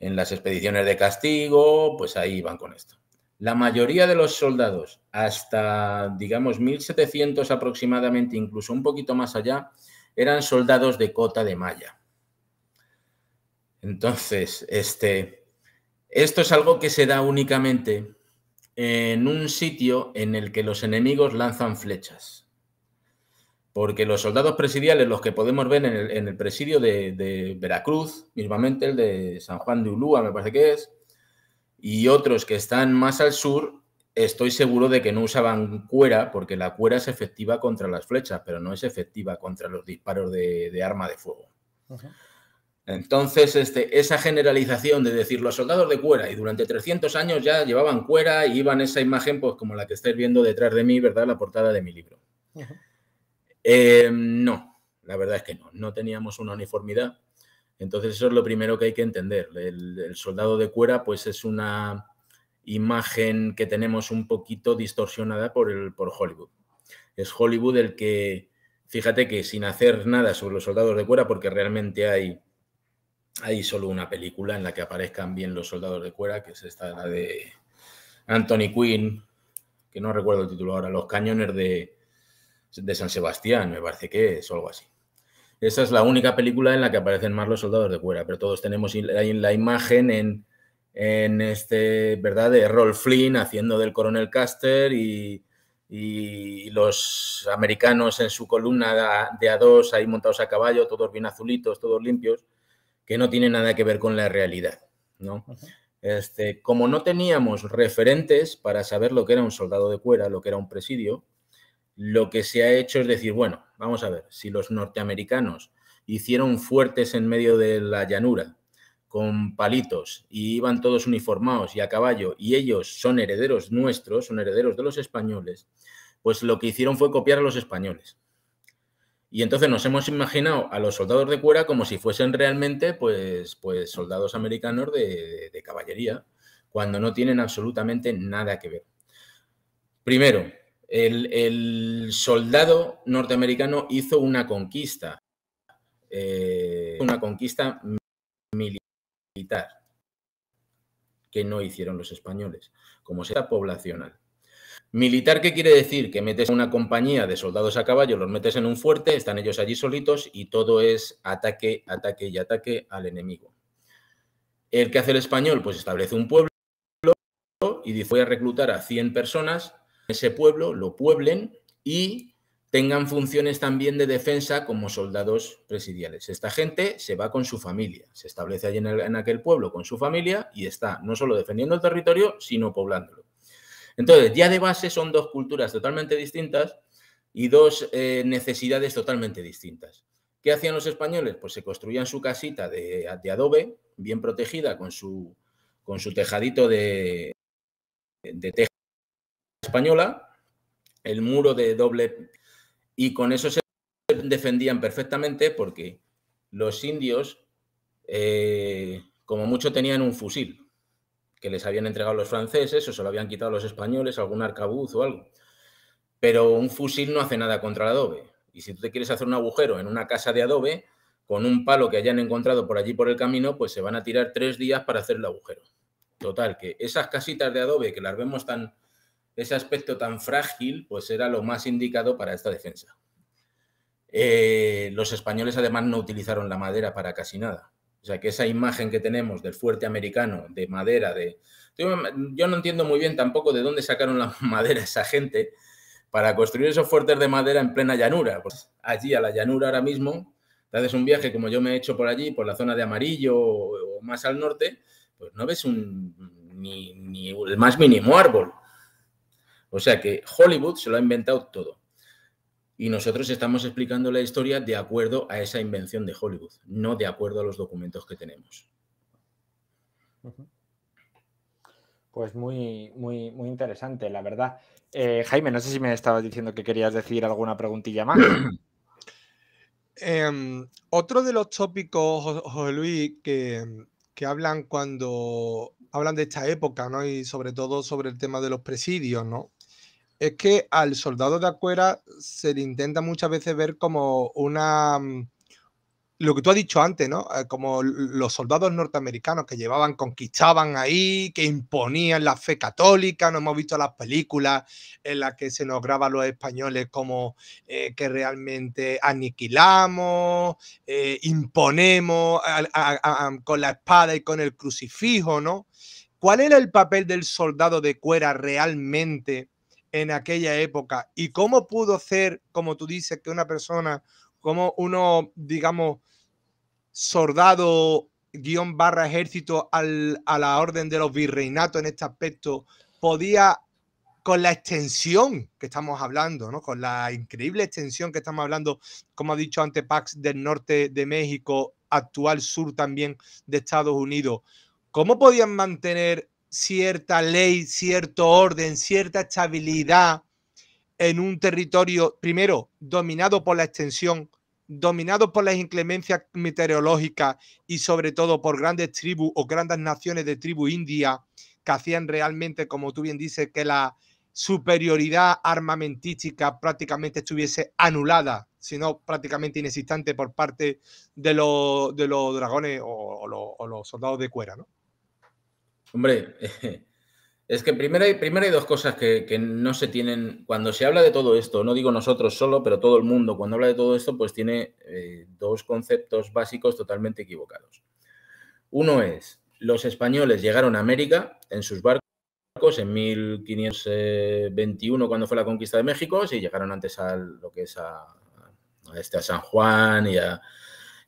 expediciones de castigo, pues ahí van con esto. La mayoría de los soldados, hasta digamos 1700 aproximadamente, incluso un poquito más allá, eran soldados de cota de malla. Entonces, este, esto es algo que se da únicamente en un sitio en el que los enemigos lanzan flechas porque los soldados presidiales, los que podemos ver en el, presidio de, Veracruz, mismamente el de San Juan de Ulúa, me parece que es, y otros que están más al sur, estoy seguro de que no usaban cuera, porque la cuera es efectiva contra las flechas, pero no es efectiva contra los disparos de, arma de fuego. Entonces, este, esa generalización de decir los soldados de cuera, y durante 300 años ya llevaban cuera y iban esa imagen, pues como la que estáis viendo detrás de mí, ¿verdad? La portada de mi libro. Eh, no, la verdad es que no, no teníamos una uniformidad. Entonces eso es lo primero que hay que entender. El, soldado de cuera pues es una imagen que tenemos un poquito distorsionada por, el, por Hollywood. Es Hollywood el que, fíjate que sin hacer nada sobre los soldados de cuera, porque realmente hay, hay solo una película en la que aparezcan bien los soldados de cuera, que es esta, la de Anthony Quinn, que no recuerdo el título ahora, Los cañones de, de San Sebastián, me parece que es, algo así. Esa es la única película en la que aparecen más los soldados de cuera, pero todos tenemos la imagen en, este, ¿verdad?, de Rolf Flynn haciendo del coronel Caster y, los americanos en su columna de a dos ahí montados a caballo, todos bien azulitos, todos limpios, que no tiene nada que ver con la realidad, ¿no? Este, como no teníamos referentes para saber lo que era un soldado de cuera, lo que era un presidio, lo que se ha hecho es decir, bueno, vamos a ver, si los norteamericanos hicieron fuertes en medio de la llanura con palitos y iban todos uniformados y a caballo y ellos son herederos nuestros, son herederos de los españoles, pues lo que hicieron fue copiar a los españoles. Y entonces nos hemos imaginado a los soldados de cuera como si fuesen realmente pues, pues soldados americanos de, de caballería, cuando no tienen absolutamente nada que ver. Primero, el, soldado norteamericano hizo una conquista, eh, una conquista militar que no hicieron los españoles, como sea poblacional. Militar, ¿qué quiere decir? Que metes una compañía de soldados a caballo, los metes en un fuerte, están ellos allí solitos y todo es ataque, ataque y ataque al enemigo. El que hace el español, pues establece un pueblo y dice, voy a reclutar a 100 personas ese pueblo, lo pueblen y tengan funciones también de defensa como soldados presidiales. Esta gente se va con su familia, se establece allí en, en, aquel pueblo con su familia y está no solo defendiendo el territorio, sino poblándolo. Entonces, ya de base son dos culturas totalmente distintas y dos eh, necesidades totalmente distintas. ¿Qué hacían los españoles? Pues se construían su casita de, adobe, bien protegida, con su, con su tejadito de, de española, el muro de doble... Y con eso se defendían perfectamente porque los indios, eh, como mucho, tenían un fusil que les habían entregado los franceses o se lo habían quitado los españoles, algún arcabuz o algo. Pero un fusil no hace nada contra el adobe. Y si tú te quieres hacer un agujero en una casa de adobe, con un palo que hayan encontrado por allí por el camino, pues se van a tirar tres días para hacer el agujero. Total, que esas casitas de adobe que las vemos tan ese aspecto tan frágil, pues era lo más indicado para esta defensa. Eh, los españoles además no utilizaron la madera para casi nada. O sea que esa imagen que tenemos del fuerte americano, de madera, de... Yo no entiendo muy bien tampoco de dónde sacaron la madera esa gente para construir esos fuertes de madera en plena llanura. Pues allí a la llanura ahora mismo, te haces un viaje como yo me he hecho por allí, por la zona de Amarillo o, más al norte, pues no ves ni el más mínimo árbol. O sea que Hollywood se lo ha inventado todo. Y nosotros estamos explicando la historia de acuerdo a esa invención de Hollywood, no de acuerdo a los documentos que tenemos. Pues muy, muy, muy interesante, la verdad. Eh, Jaime, no sé si me estabas diciendo que querías decir alguna preguntilla más. Em, otro de los tópicos, José Luis, que, que hablan cuando hablan de esta época, ¿no? Y sobre todo sobre el tema de los presidios, ¿no? es que al soldado de Acuera se le intenta muchas veces ver como una... Mm, lo que tú has dicho antes, ¿no? Eh, como los soldados norteamericanos que llevaban, conquistaban ahí, que imponían la fe católica. No hemos visto las películas en las que se nos graba los españoles como eh, que realmente aniquilamos, eh, imponemos con la espada y con el crucifijo, ¿no? ¿Cuál era el papel del soldado de cuera realmente en aquella época y cómo pudo ser, como tú dices, que una persona, como uno, digamos, soldado guión barra ejército a la orden de los virreinatos en este aspecto, podía con la extensión que estamos hablando, ¿no? con la increíble extensión que estamos hablando, como ha dicho antes Pax, del norte de México, actual sur también de Estados Unidos, ¿cómo podían mantener cierta ley, cierto orden, cierta estabilidad en un territorio, primero, dominado por la extensión, dominado por las inclemencias meteorológicas y sobre todo por grandes tribus o grandes naciones de tribu india que hacían realmente, como tú bien dices, que la superioridad armamentística prácticamente estuviese anulada, sino prácticamente inexistente por parte de, los, dragones o, los, o los soldados de cuera, ¿no? Hombre, es que primero hay, dos cosas que, no se tienen. Cuando se habla de todo esto, no digo nosotros solo, pero todo el mundo, cuando habla de todo esto, pues tiene eh, dos conceptos básicos totalmente equivocados. Uno es, los españoles llegaron a América en sus barcos en 1521 cuando fue la conquista de México, sí llegaron antes a lo que es a, este, a San Juan y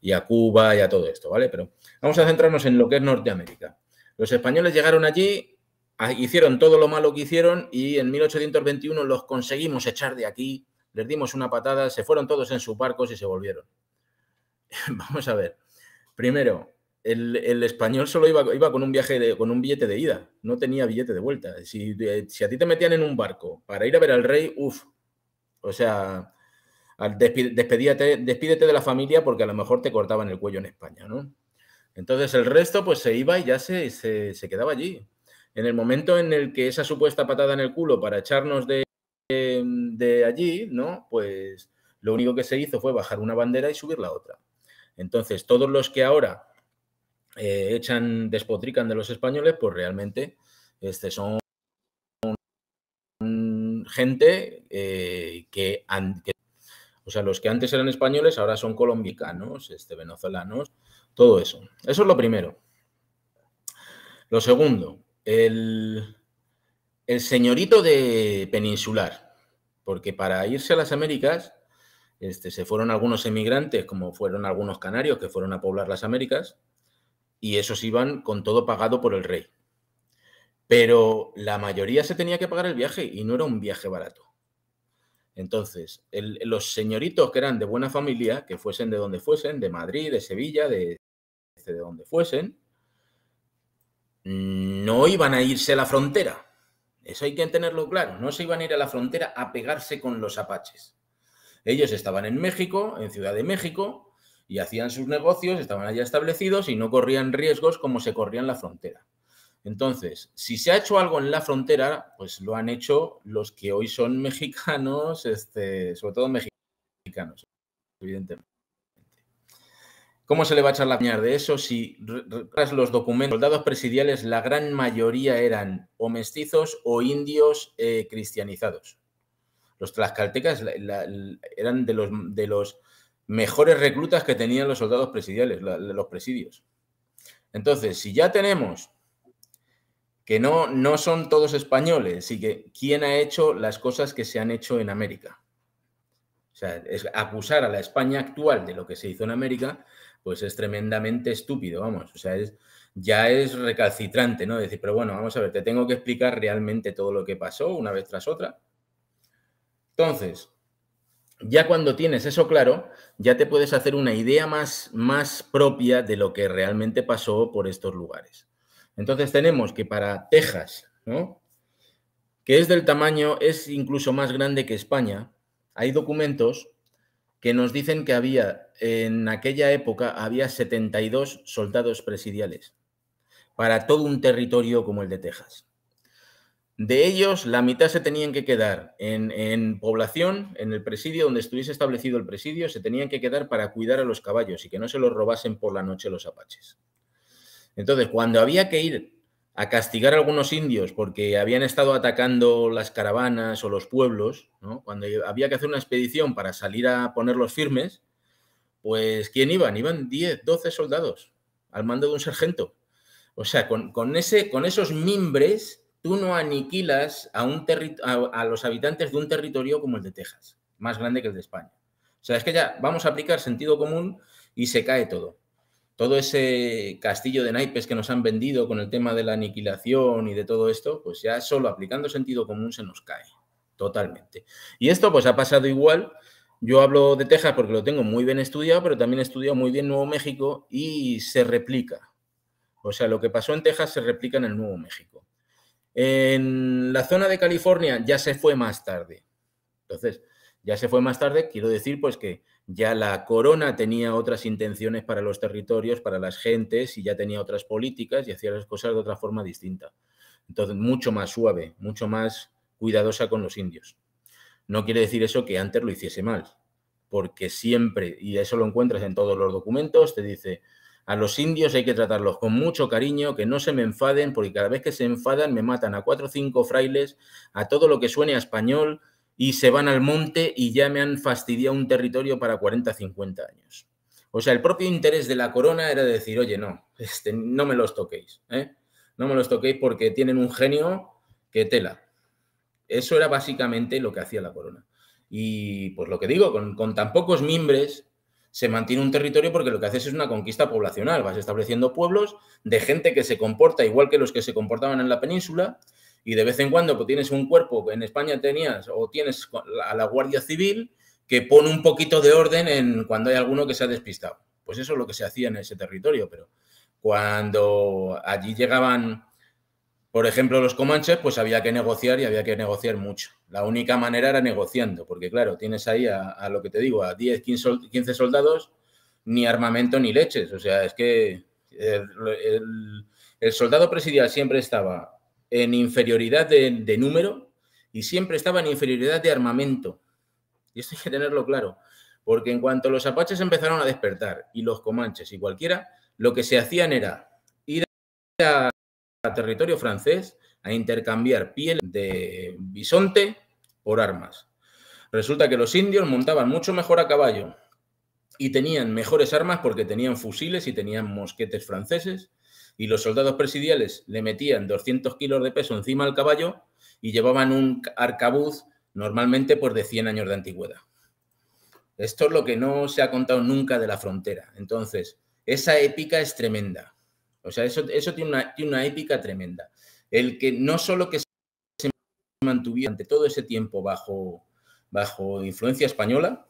y a, Cuba y a todo esto, ¿vale? Pero vamos a centrarnos en lo que es Norteamérica. Los españoles llegaron allí, ah, hicieron todo lo malo que hicieron y en 1821 los conseguimos echar de aquí, les dimos una patada, se fueron todos en sus barcos y se volvieron. Vamos a ver. Primero, el, español solo iba, con un viaje con un billete de ida, no tenía billete de vuelta. Eh, si, a ti te metían en un barco para ir a ver al rey, uff. O sea, despídete, despídete de la familia porque a lo mejor te cortaban el cuello en España, ¿no? Entonces el resto pues se iba y ya se, se, quedaba allí. En el momento en el que esa supuesta patada en el culo para echarnos de, de, allí, ¿no? Pues lo único que se hizo fue bajar una bandera y subir la otra. Entonces, todos los que ahora eh, echan, despotrican de los españoles, pues realmente este, son gente eh, que, o sea, los que antes eran españoles ahora son colombianos, este, venezolanos, todo eso. Eso es lo primero. Lo segundo, el, señorito de peninsular, porque para irse a las Américas este, se fueron algunos emigrantes, como fueron algunos canarios que fueron a poblar las Américas, y esos iban con todo pagado por el rey. Pero la mayoría se tenía que pagar el viaje y no era un viaje barato. Entonces, los señoritos que eran de buena familia, que fuesen de donde fuesen, de Madrid, de Sevilla, de este, de donde fuesen, no iban a irse a la frontera. Eso hay que tenerlo claro. No se iban a ir a la frontera a pegarse con los apaches. Ellos estaban en México, en Ciudad de México, y hacían sus negocios, estaban allá establecidos y no corrían riesgos como se corría en la frontera. Entonces, si se ha hecho algo en la frontera, pues lo han hecho los que hoy son mexicanos, este, sobre todo mexicanos, evidentemente. ¿Cómo se le va a echar la piña de eso si tras los documentos, soldados presidiales, la gran mayoría eran o mestizos o indios eh, cristianizados? Los tlaxcaltecas eran de los, mejores reclutas que tenían los soldados presidiales, los presidios. Entonces, si ya tenemos que no, no son todos españoles y que quién ha hecho las cosas que se han hecho en América. O sea, es acusar a la España actual de lo que se hizo en América pues es tremendamente estúpido, vamos, o sea, ya es recalcitrante, ¿no? Decir, pero bueno, vamos a ver, te tengo que explicar realmente todo lo que pasó una vez tras otra. Entonces, ya cuando tienes eso claro, ya te puedes hacer una idea más, más propia de lo que realmente pasó por estos lugares. Entonces tenemos que para Texas, ¿no? que es del tamaño, es incluso más grande que España, hay documentos que nos dicen que había, en aquella época, había 72 soldados presidiales para todo un territorio como el de Texas. De ellos, la mitad se tenían que quedar en, en, población, en el presidio, donde estuviese establecido el presidio, se tenían que quedar para cuidar a los caballos y que no se los robasen por la noche los apaches. Entonces, cuando había que ir a castigar a algunos indios porque habían estado atacando las caravanas o los pueblos, cuando había que hacer una expedición para salir a ponerlos firmes, pues ¿quién iban? Iban 10, 12 soldados al mando de un sargento. O sea, con, ese, con esos mimbres tú no aniquilas a, un a los habitantes de un territorio como el de Texas, más grande que el de España. O sea, es que ya vamos a aplicar sentido común y se cae todo todo ese castillo de naipes que nos han vendido con el tema de la aniquilación y de todo esto, pues ya solo aplicando sentido común se nos cae totalmente. Y esto pues ha pasado igual. Yo hablo de Texas porque lo tengo muy bien estudiado, pero también he estudiado muy bien Nuevo México y se replica. O sea, lo que pasó en Texas se replica en el Nuevo México. En la zona de California ya se fue más tarde. Entonces, ya se fue más tarde, quiero decir pues que ya la corona tenía otras intenciones para los territorios, para las gentes, y ya tenía otras políticas y hacía las cosas de otra forma distinta. Entonces, mucho más suave, mucho más cuidadosa con los indios. No quiere decir eso que antes lo hiciese mal, porque siempre, y eso lo encuentras en todos los documentos, te dice, a los indios hay que tratarlos con mucho cariño, que no se me enfaden, porque cada vez que se enfadan me matan a cuatro o cinco frailes, a todo lo que suene a español, y se van al monte y ya me han fastidiado un territorio para 40, 50 años. O sea, el propio interés de la corona era decir, oye, no, este, no me los toquéis, ¿eh? no me los toquéis porque tienen un genio que tela. Eso era básicamente lo que hacía la corona. Y pues lo que digo, con, con tan pocos mimbres se mantiene un territorio porque lo que haces es una conquista poblacional. Vas estableciendo pueblos de gente que se comporta igual que los que se comportaban en la península y de vez en cuando pues, tienes un cuerpo, en España tenías o tienes a la Guardia Civil que pone un poquito de orden en cuando hay alguno que se ha despistado. Pues eso es lo que se hacía en ese territorio, pero cuando allí llegaban, por ejemplo, los comanches, pues había que negociar y había que negociar mucho. La única manera era negociando, porque claro, tienes ahí a, lo que te digo, a 10, 15 soldados, ni armamento ni leches. O sea, es que el soldado presidial siempre estaba en inferioridad de, número y siempre estaba en inferioridad de armamento. Y esto hay que tenerlo claro, porque en cuanto los apaches empezaron a despertar y los comanches y cualquiera, lo que se hacían era ir a, a territorio francés a intercambiar piel de bisonte por armas. Resulta que los indios montaban mucho mejor a caballo y tenían mejores armas porque tenían fusiles y tenían mosquetes franceses y los soldados presidiales le metían 200 kilos de peso encima al caballo y llevaban un arcabuz normalmente por pues, de 100 años de antigüedad. Esto es lo que no se ha contado nunca de la frontera. Entonces, esa épica es tremenda. O sea, eso, tiene, una, épica tremenda. El que no solo que se mantuviera durante todo ese tiempo bajo, bajo influencia española,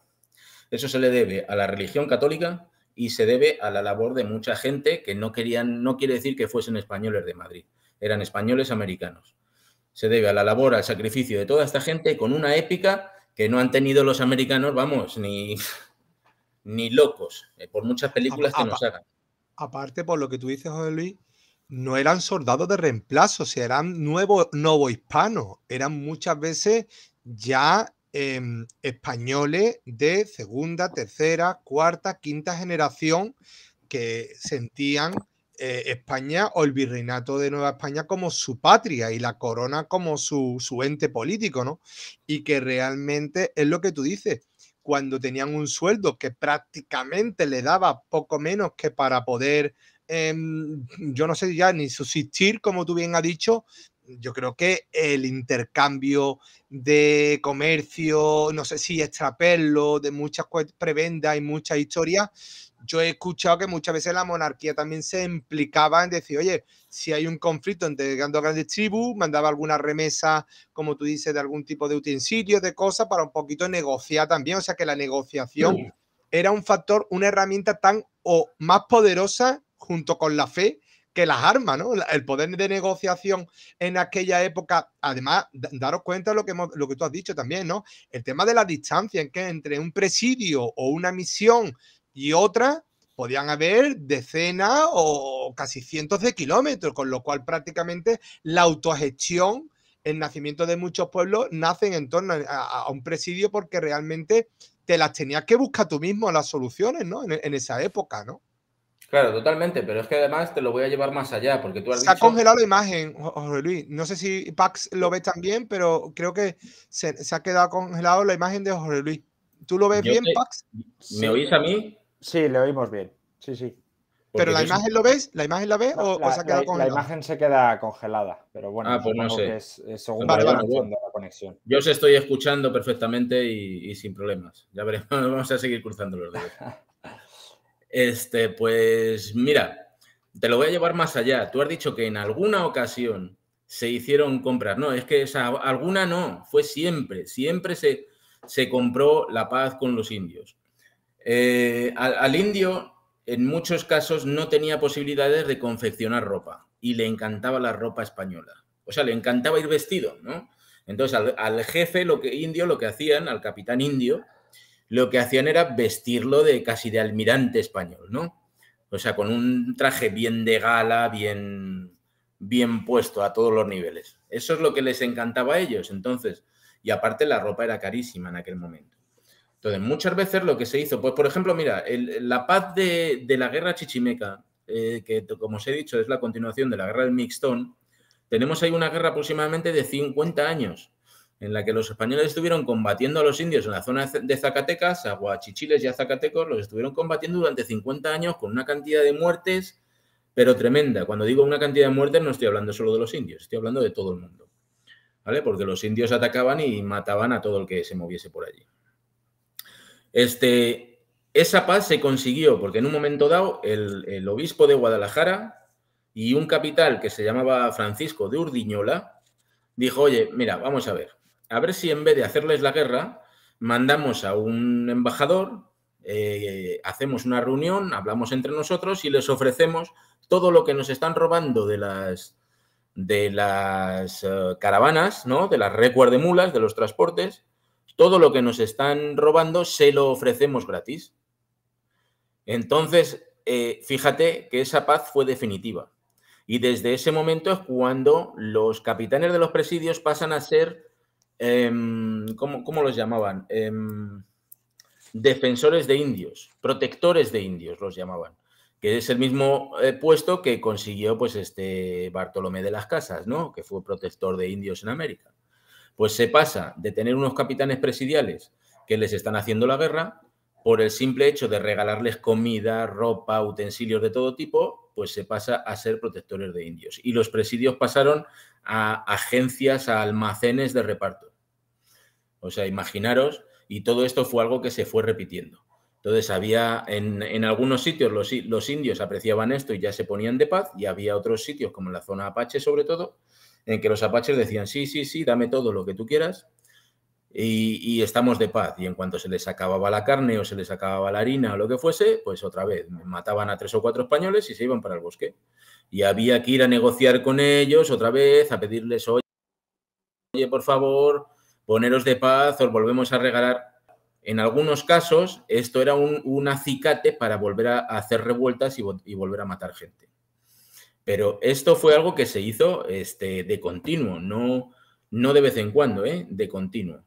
eso se le debe a la religión católica, y se debe a la labor de mucha gente que no querían, no quiere decir que fuesen españoles de Madrid, eran españoles americanos. Se debe a la labor, al sacrificio de toda esta gente con una épica que no han tenido los americanos, vamos, ni, ni locos, eh, por muchas películas que nos hagan. Aparte, por lo que tú dices, José Luis, no eran soldados de reemplazo, o eran nuevos novohispanos, eran muchas veces ya Em, españoles de segunda, tercera, cuarta, quinta generación que sentían eh, España o el virreinato de Nueva España como su patria y la corona como su, ente político, ¿no? Y que realmente es lo que tú dices, cuando tenían un sueldo que prácticamente le daba poco menos que para poder em, yo no sé ya, ni subsistir, como tú bien has dicho, yo creo que el intercambio de comercio, no sé si extrapelo de muchas prebendas y muchas historias, yo he escuchado que muchas veces la monarquía también se implicaba en decir, oye, si hay un conflicto entre grandes tribus, mandaba alguna remesa, como tú dices, de algún tipo de utensilio, de cosas, para un poquito negociar también. O sea que la negociación mm. era un factor, una herramienta tan o más poderosa junto con la fe que las armas, ¿no? El poder de negociación en aquella época, además, daros cuenta de lo que, lo que tú has dicho también, ¿no? El tema de la distancia en que entre un presidio o una misión y otra, podían haber decenas o casi cientos de kilómetros, con lo cual prácticamente la autogestión, el nacimiento de muchos pueblos, nacen en torno a, un presidio porque realmente te las tenías que buscar tú mismo las soluciones, ¿no? en esa época, ¿no? Claro, totalmente, pero es que además te lo voy a llevar más allá, porque tú has Se ha congelado la imagen, Jorge Luis. No sé si Pax lo ve también, pero creo que se, ha quedado congelado la imagen de Jorge Luis. ¿Tú lo ves bien, Pax? ¿Me oís a mí? Sí, le oímos bien. Sí, sí. ¿Pero la imagen lo ves? ¿La imagen la ves o, se ha quedado congelada? La imagen se queda congelada, pero bueno, ah, pues no sé. es, la conexión. Yo os estoy escuchando perfectamente y sin problemas. Ya veremos, vamos a seguir cruzando los dedos. Este, pues mira, te lo voy a llevar más allá. Tú has dicho que en alguna ocasión se hicieron compras. No, es que alguna no, fue siempre, siempre se, se compró la paz con los indios. Eh, al, indio, en muchos casos, no tenía posibilidades de confeccionar ropa y le encantaba la ropa española. O sea, le encantaba ir vestido, ¿no? Entonces, al, al jefe lo que, indio lo que hacían, al capitán indio, lo que hacían era vestirlo de casi de almirante español, ¿no? O sea, con un traje bien de gala, bien, bien puesto a todos los niveles. Eso es lo que les encantaba a ellos, entonces. Y aparte la ropa era carísima en aquel momento. Entonces, muchas veces lo que se hizo, pues por ejemplo, mira, la paz de, la guerra chichimeca, eh, que como os he dicho es la continuación de la guerra del Mixtón, tenemos ahí una guerra aproximadamente de 50 años, en la que los españoles estuvieron combatiendo a los indios en la zona de Zacatecas, a y a Zacatecos, los estuvieron combatiendo durante 50 años con una cantidad de muertes, pero tremenda. Cuando digo una cantidad de muertes no estoy hablando solo de los indios, estoy hablando de todo el mundo. ¿Vale? Porque los indios atacaban y mataban a todo el que se moviese por allí. Este, esa paz se consiguió porque en un momento dado el obispo de Guadalajara y un capital que se llamaba Francisco de Urdiñola dijo, oye, mira, vamos a ver, a ver si en vez de hacerles la guerra, mandamos a un embajador, eh, hacemos una reunión, hablamos entre nosotros y les ofrecemos todo lo que nos están robando de las, de las eh, caravanas, ¿no? de las récuas de mulas, de los transportes, todo lo que nos están robando se lo ofrecemos gratis. Entonces, eh, fíjate que esa paz fue definitiva. Y desde ese momento es cuando los capitanes de los presidios pasan a ser Em, ¿cómo, los llamaban? Em, defensores de indios, protectores de indios los llamaban, que es el mismo eh, puesto que consiguió pues este Bartolomé de las Casas, ¿no? Que fue protector de indios en América. Pues se pasa de tener unos capitanes presidiales que les están haciendo la guerra por el simple hecho de regalarles comida, ropa, utensilios de todo tipo, pues se pasa a ser protectores de indios. Y los presidios pasaron a agencias, a almacenes de reparto. O sea, imaginaros, y todo esto fue algo que se fue repitiendo. Entonces, había en, algunos sitios los, los, indios apreciaban esto y ya se ponían de paz, y había otros sitios, como en la zona apache sobre todo, en que los apaches decían, sí, sí, sí, dame todo lo que tú quieras y, y estamos de paz. Y en cuanto se les acababa la carne o se les acababa la harina o lo que fuese, pues otra vez, mataban a tres o cuatro españoles y se iban para el bosque. Y había que ir a negociar con ellos otra vez, a pedirles, oye, por favor, poneros de paz, os volvemos a regalar. En algunos casos, esto era un, acicate para volver a hacer revueltas y, volver a matar gente. Pero esto fue algo que se hizo este, de continuo, no, no de vez en cuando, ¿eh? de continuo.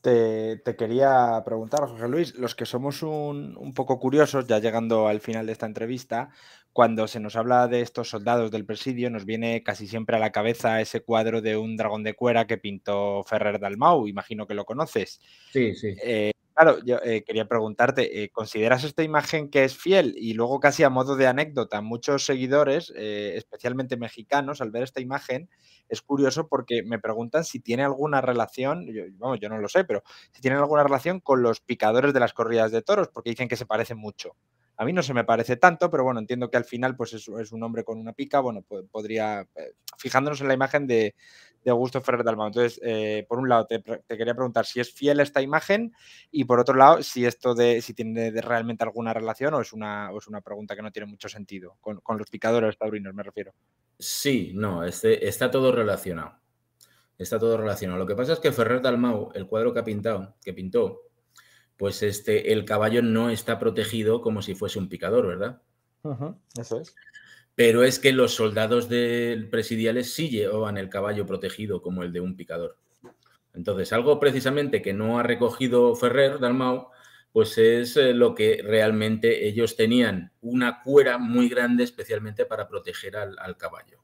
Te, quería preguntar, José Luis, los que somos un, un, poco curiosos, ya llegando al final de esta entrevista, cuando se nos habla de estos soldados del presidio, nos viene casi siempre a la cabeza ese cuadro de un dragón de cuera que pintó Ferrer Dalmau, imagino que lo conoces. Sí, sí. Eh, claro, yo eh, quería preguntarte, eh, ¿consideras esta imagen que es fiel? Y luego casi a modo de anécdota, muchos seguidores, especialmente mexicanos, al ver esta imagen, es curioso porque me preguntan si tiene alguna relación, yo, vamos, yo no lo sé, pero si tiene alguna relación con los picadores de las corridas de toros, porque dicen que se parecen mucho. A mí no se me parece tanto, pero bueno, entiendo que al final pues es, un hombre con una pica, bueno, podría, eh, fijándonos en la imagen de, Augusto Ferrer Dalmau. Entonces, eh, por un lado, te, quería preguntar si es fiel esta imagen y por otro lado, si esto de, si tiene realmente alguna relación o es una, es una pregunta que no tiene mucho sentido, con, los picadores taurinos me refiero. Sí, no, este, está todo relacionado. Está todo relacionado. Lo que pasa es que Ferrer Dalmau, el cuadro que ha pintado, que pintó, pues este, el caballo no está protegido como si fuese un picador, ¿verdad? eso es. Pero es que los soldados del presidiales sí llevaban el caballo protegido como el de un picador. Entonces, algo precisamente que no ha recogido Ferrer, Dalmau, pues es eh, lo que realmente ellos tenían, una cuera muy grande especialmente para proteger al, caballo.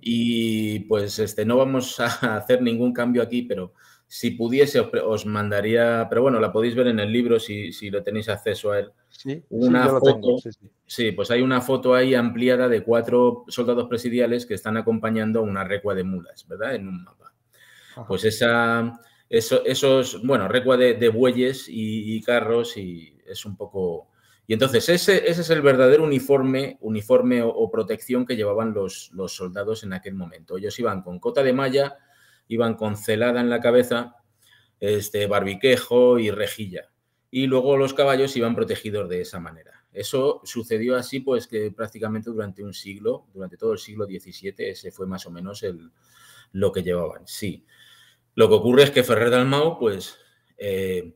Y pues este, no vamos a hacer ningún cambio aquí, pero si pudiese, os, mandaría, pero bueno, la podéis ver en el libro si, lo tenéis acceso a él. Sí, pues hay una foto ahí ampliada de cuatro soldados presidiales que están acompañando una recua de mulas, ¿verdad? En un mapa. Pues esa, eso, esos, bueno, recua de, bueyes y, carros y es un poco... Y entonces ese, ese es el verdadero uniforme, uniforme o, protección que llevaban los, los soldados en aquel momento. Ellos iban con cota de malla, iban con celada en la cabeza, este, barbiquejo y rejilla. Y luego los caballos iban protegidos de esa manera. Eso sucedió así, pues que prácticamente durante un siglo, durante todo el siglo XVII, ese fue más o menos el, lo que llevaban. Sí. Lo que ocurre es que Ferrer Dalmau, pues, eh,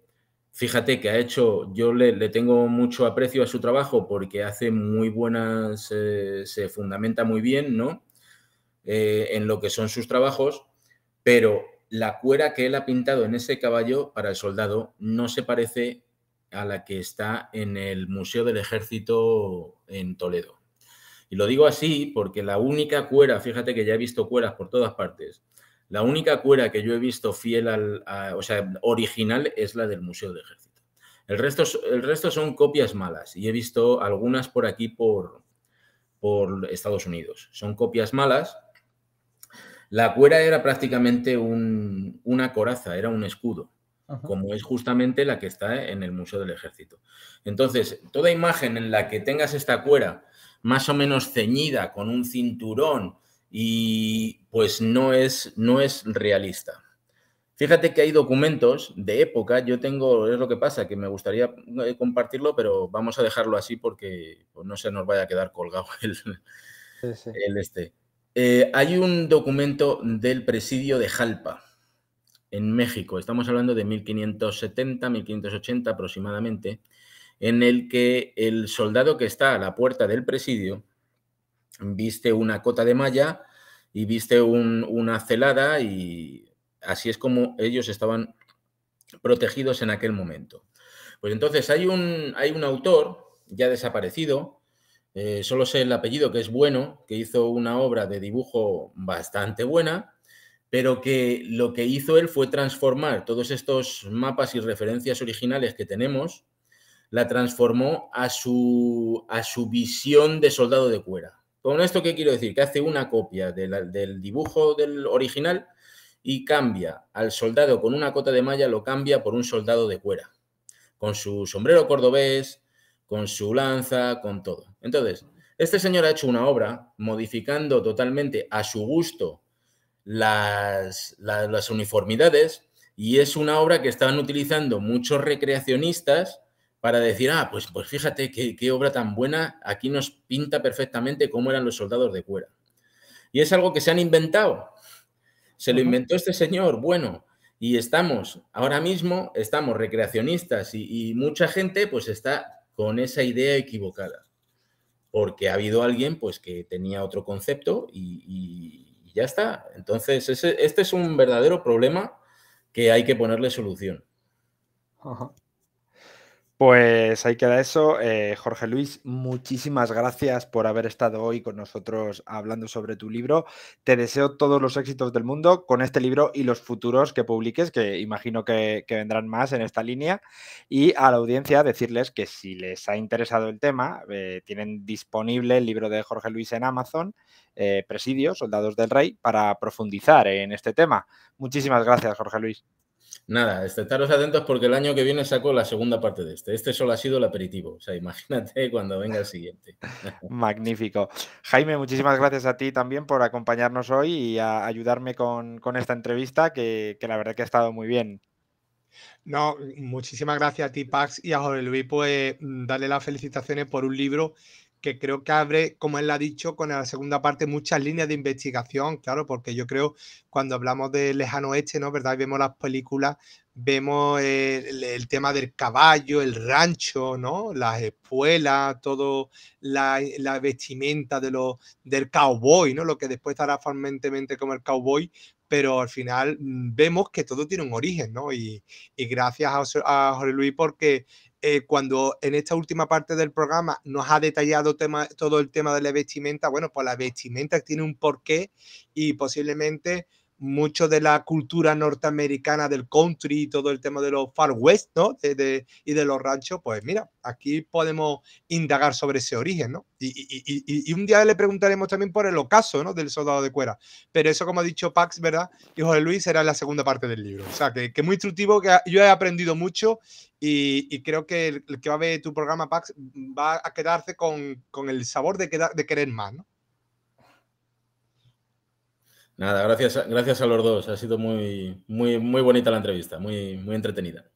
fíjate que ha hecho, yo le, tengo mucho aprecio a su trabajo porque hace muy buenas, eh, se fundamenta muy bien, ¿no? Eh, en lo que son sus trabajos pero la cuera que él ha pintado en ese caballo para el soldado no se parece a la que está en el Museo del Ejército en Toledo. Y lo digo así porque la única cuera, fíjate que ya he visto cueras por todas partes, la única cuera que yo he visto fiel al, o sea, original es la del Museo del Ejército. El resto, el resto son copias malas y he visto algunas por aquí por, por Estados Unidos. Son copias malas la cuera era prácticamente una coraza, era un escudo, como es justamente la que está en el Museo del Ejército. Entonces, toda imagen en la que tengas esta cuera más o menos ceñida con un cinturón y pues no es, no es realista. Fíjate que hay documentos de época, yo tengo, es lo que pasa, que me gustaría eh, compartirlo, pero vamos a dejarlo así porque no se nos vaya a quedar colgado el, el este. Eh, hay un documento del presidio de Jalpa, en México, estamos hablando de 1570, 1580 aproximadamente, en el que el soldado que está a la puerta del presidio viste una cota de malla y viste una celada y así es como ellos estaban protegidos en aquel momento. Pues entonces hay un, hay un autor ya desaparecido eh, solo sé el apellido, que es bueno, que hizo una obra de dibujo bastante buena, pero que lo que hizo él fue transformar todos estos mapas y referencias originales que tenemos, la transformó a su, a su visión de soldado de cuera. Con esto, ¿qué quiero decir? Que hace una copia del dibujo del original y cambia al soldado con una cota de malla, lo cambia por un soldado de cuera, con su sombrero cordobés, con su lanza, con todo. Entonces, este señor ha hecho una obra modificando totalmente a su gusto las, uniformidades y es una obra que estaban utilizando muchos recreacionistas para decir, ah, pues, pues fíjate qué, obra tan buena, aquí nos pinta perfectamente cómo eran los soldados de cuera. Y es algo que se han inventado. Se lo inventó este señor, bueno, y estamos, ahora mismo estamos recreacionistas y mucha gente pues está con esa idea equivocada porque ha habido alguien pues, que tenía otro concepto y, ya está. Entonces, este es un verdadero problema que hay que ponerle solución. Ajá. Pues ahí queda eso. Eh, Jorge Luis, muchísimas gracias por haber estado hoy con nosotros hablando sobre tu libro. Te deseo todos los éxitos del mundo con este libro y los futuros que publiques, que imagino que, vendrán más en esta línea. Y a la audiencia decirles que si les ha interesado el tema, eh, tienen disponible el libro de Jorge Luis en Amazon, eh, Presidio, Soldados del Rey, para profundizar en este tema. Muchísimas gracias, Jorge Luis. Nada, este, estaros atentos porque el año que viene saco la segunda parte de este. Este solo ha sido el aperitivo. O sea, imagínate cuando venga el siguiente. Magnífico. Jaime, muchísimas gracias a ti también por acompañarnos hoy y ayudarme con, esta entrevista que, la verdad que ha estado muy bien. No, muchísimas gracias a ti, Pax, y a Jorge Luis, pues mm, darle las felicitaciones por un libro que creo que abre, como él ha dicho, con la segunda parte muchas líneas de investigación, claro, porque yo creo cuando hablamos de lejano Este, ¿no? ¿Verdad? Y vemos las películas, vemos eh, el, tema del caballo, el rancho, ¿no? Las espuelas, todo la, vestimenta de lo, del cowboy, ¿no? Lo que después estará formalmente como el cowboy, pero al final mm, vemos que todo tiene un origen, ¿no? Y, gracias a, a Jorge Luis porque eh, cuando en esta última parte del programa nos ha detallado todo el tema de la vestimenta, bueno, pues la vestimenta tiene un porqué y posiblemente mucho de la cultura norteamericana del country y todo el tema de los far west, y de los ranchos, pues mira, aquí podemos indagar sobre ese origen, ¿no? Y, un día le preguntaremos también por el ocaso, ¿no? Del soldado de cuera. Pero eso, como ha dicho Pax, ¿verdad? Y José Luis será la segunda parte del libro. O sea, que, que muy instructivo, que yo he aprendido mucho y, creo que el, que va a ver tu programa, Pax, va a quedarse con, el sabor de, de querer más, ¿no? Nada, gracias, gracias a los dos. Ha sido muy, muy, muy bonita la entrevista, muy, muy entretenida.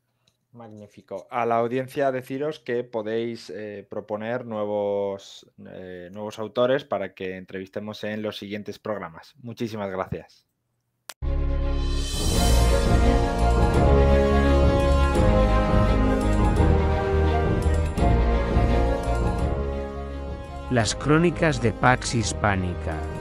Magnífico. A la audiencia deciros que podéis eh, proponer nuevos, eh, nuevos autores para que entrevistemos en los siguientes programas. Muchísimas gracias. Las crónicas de Pax Hispánica.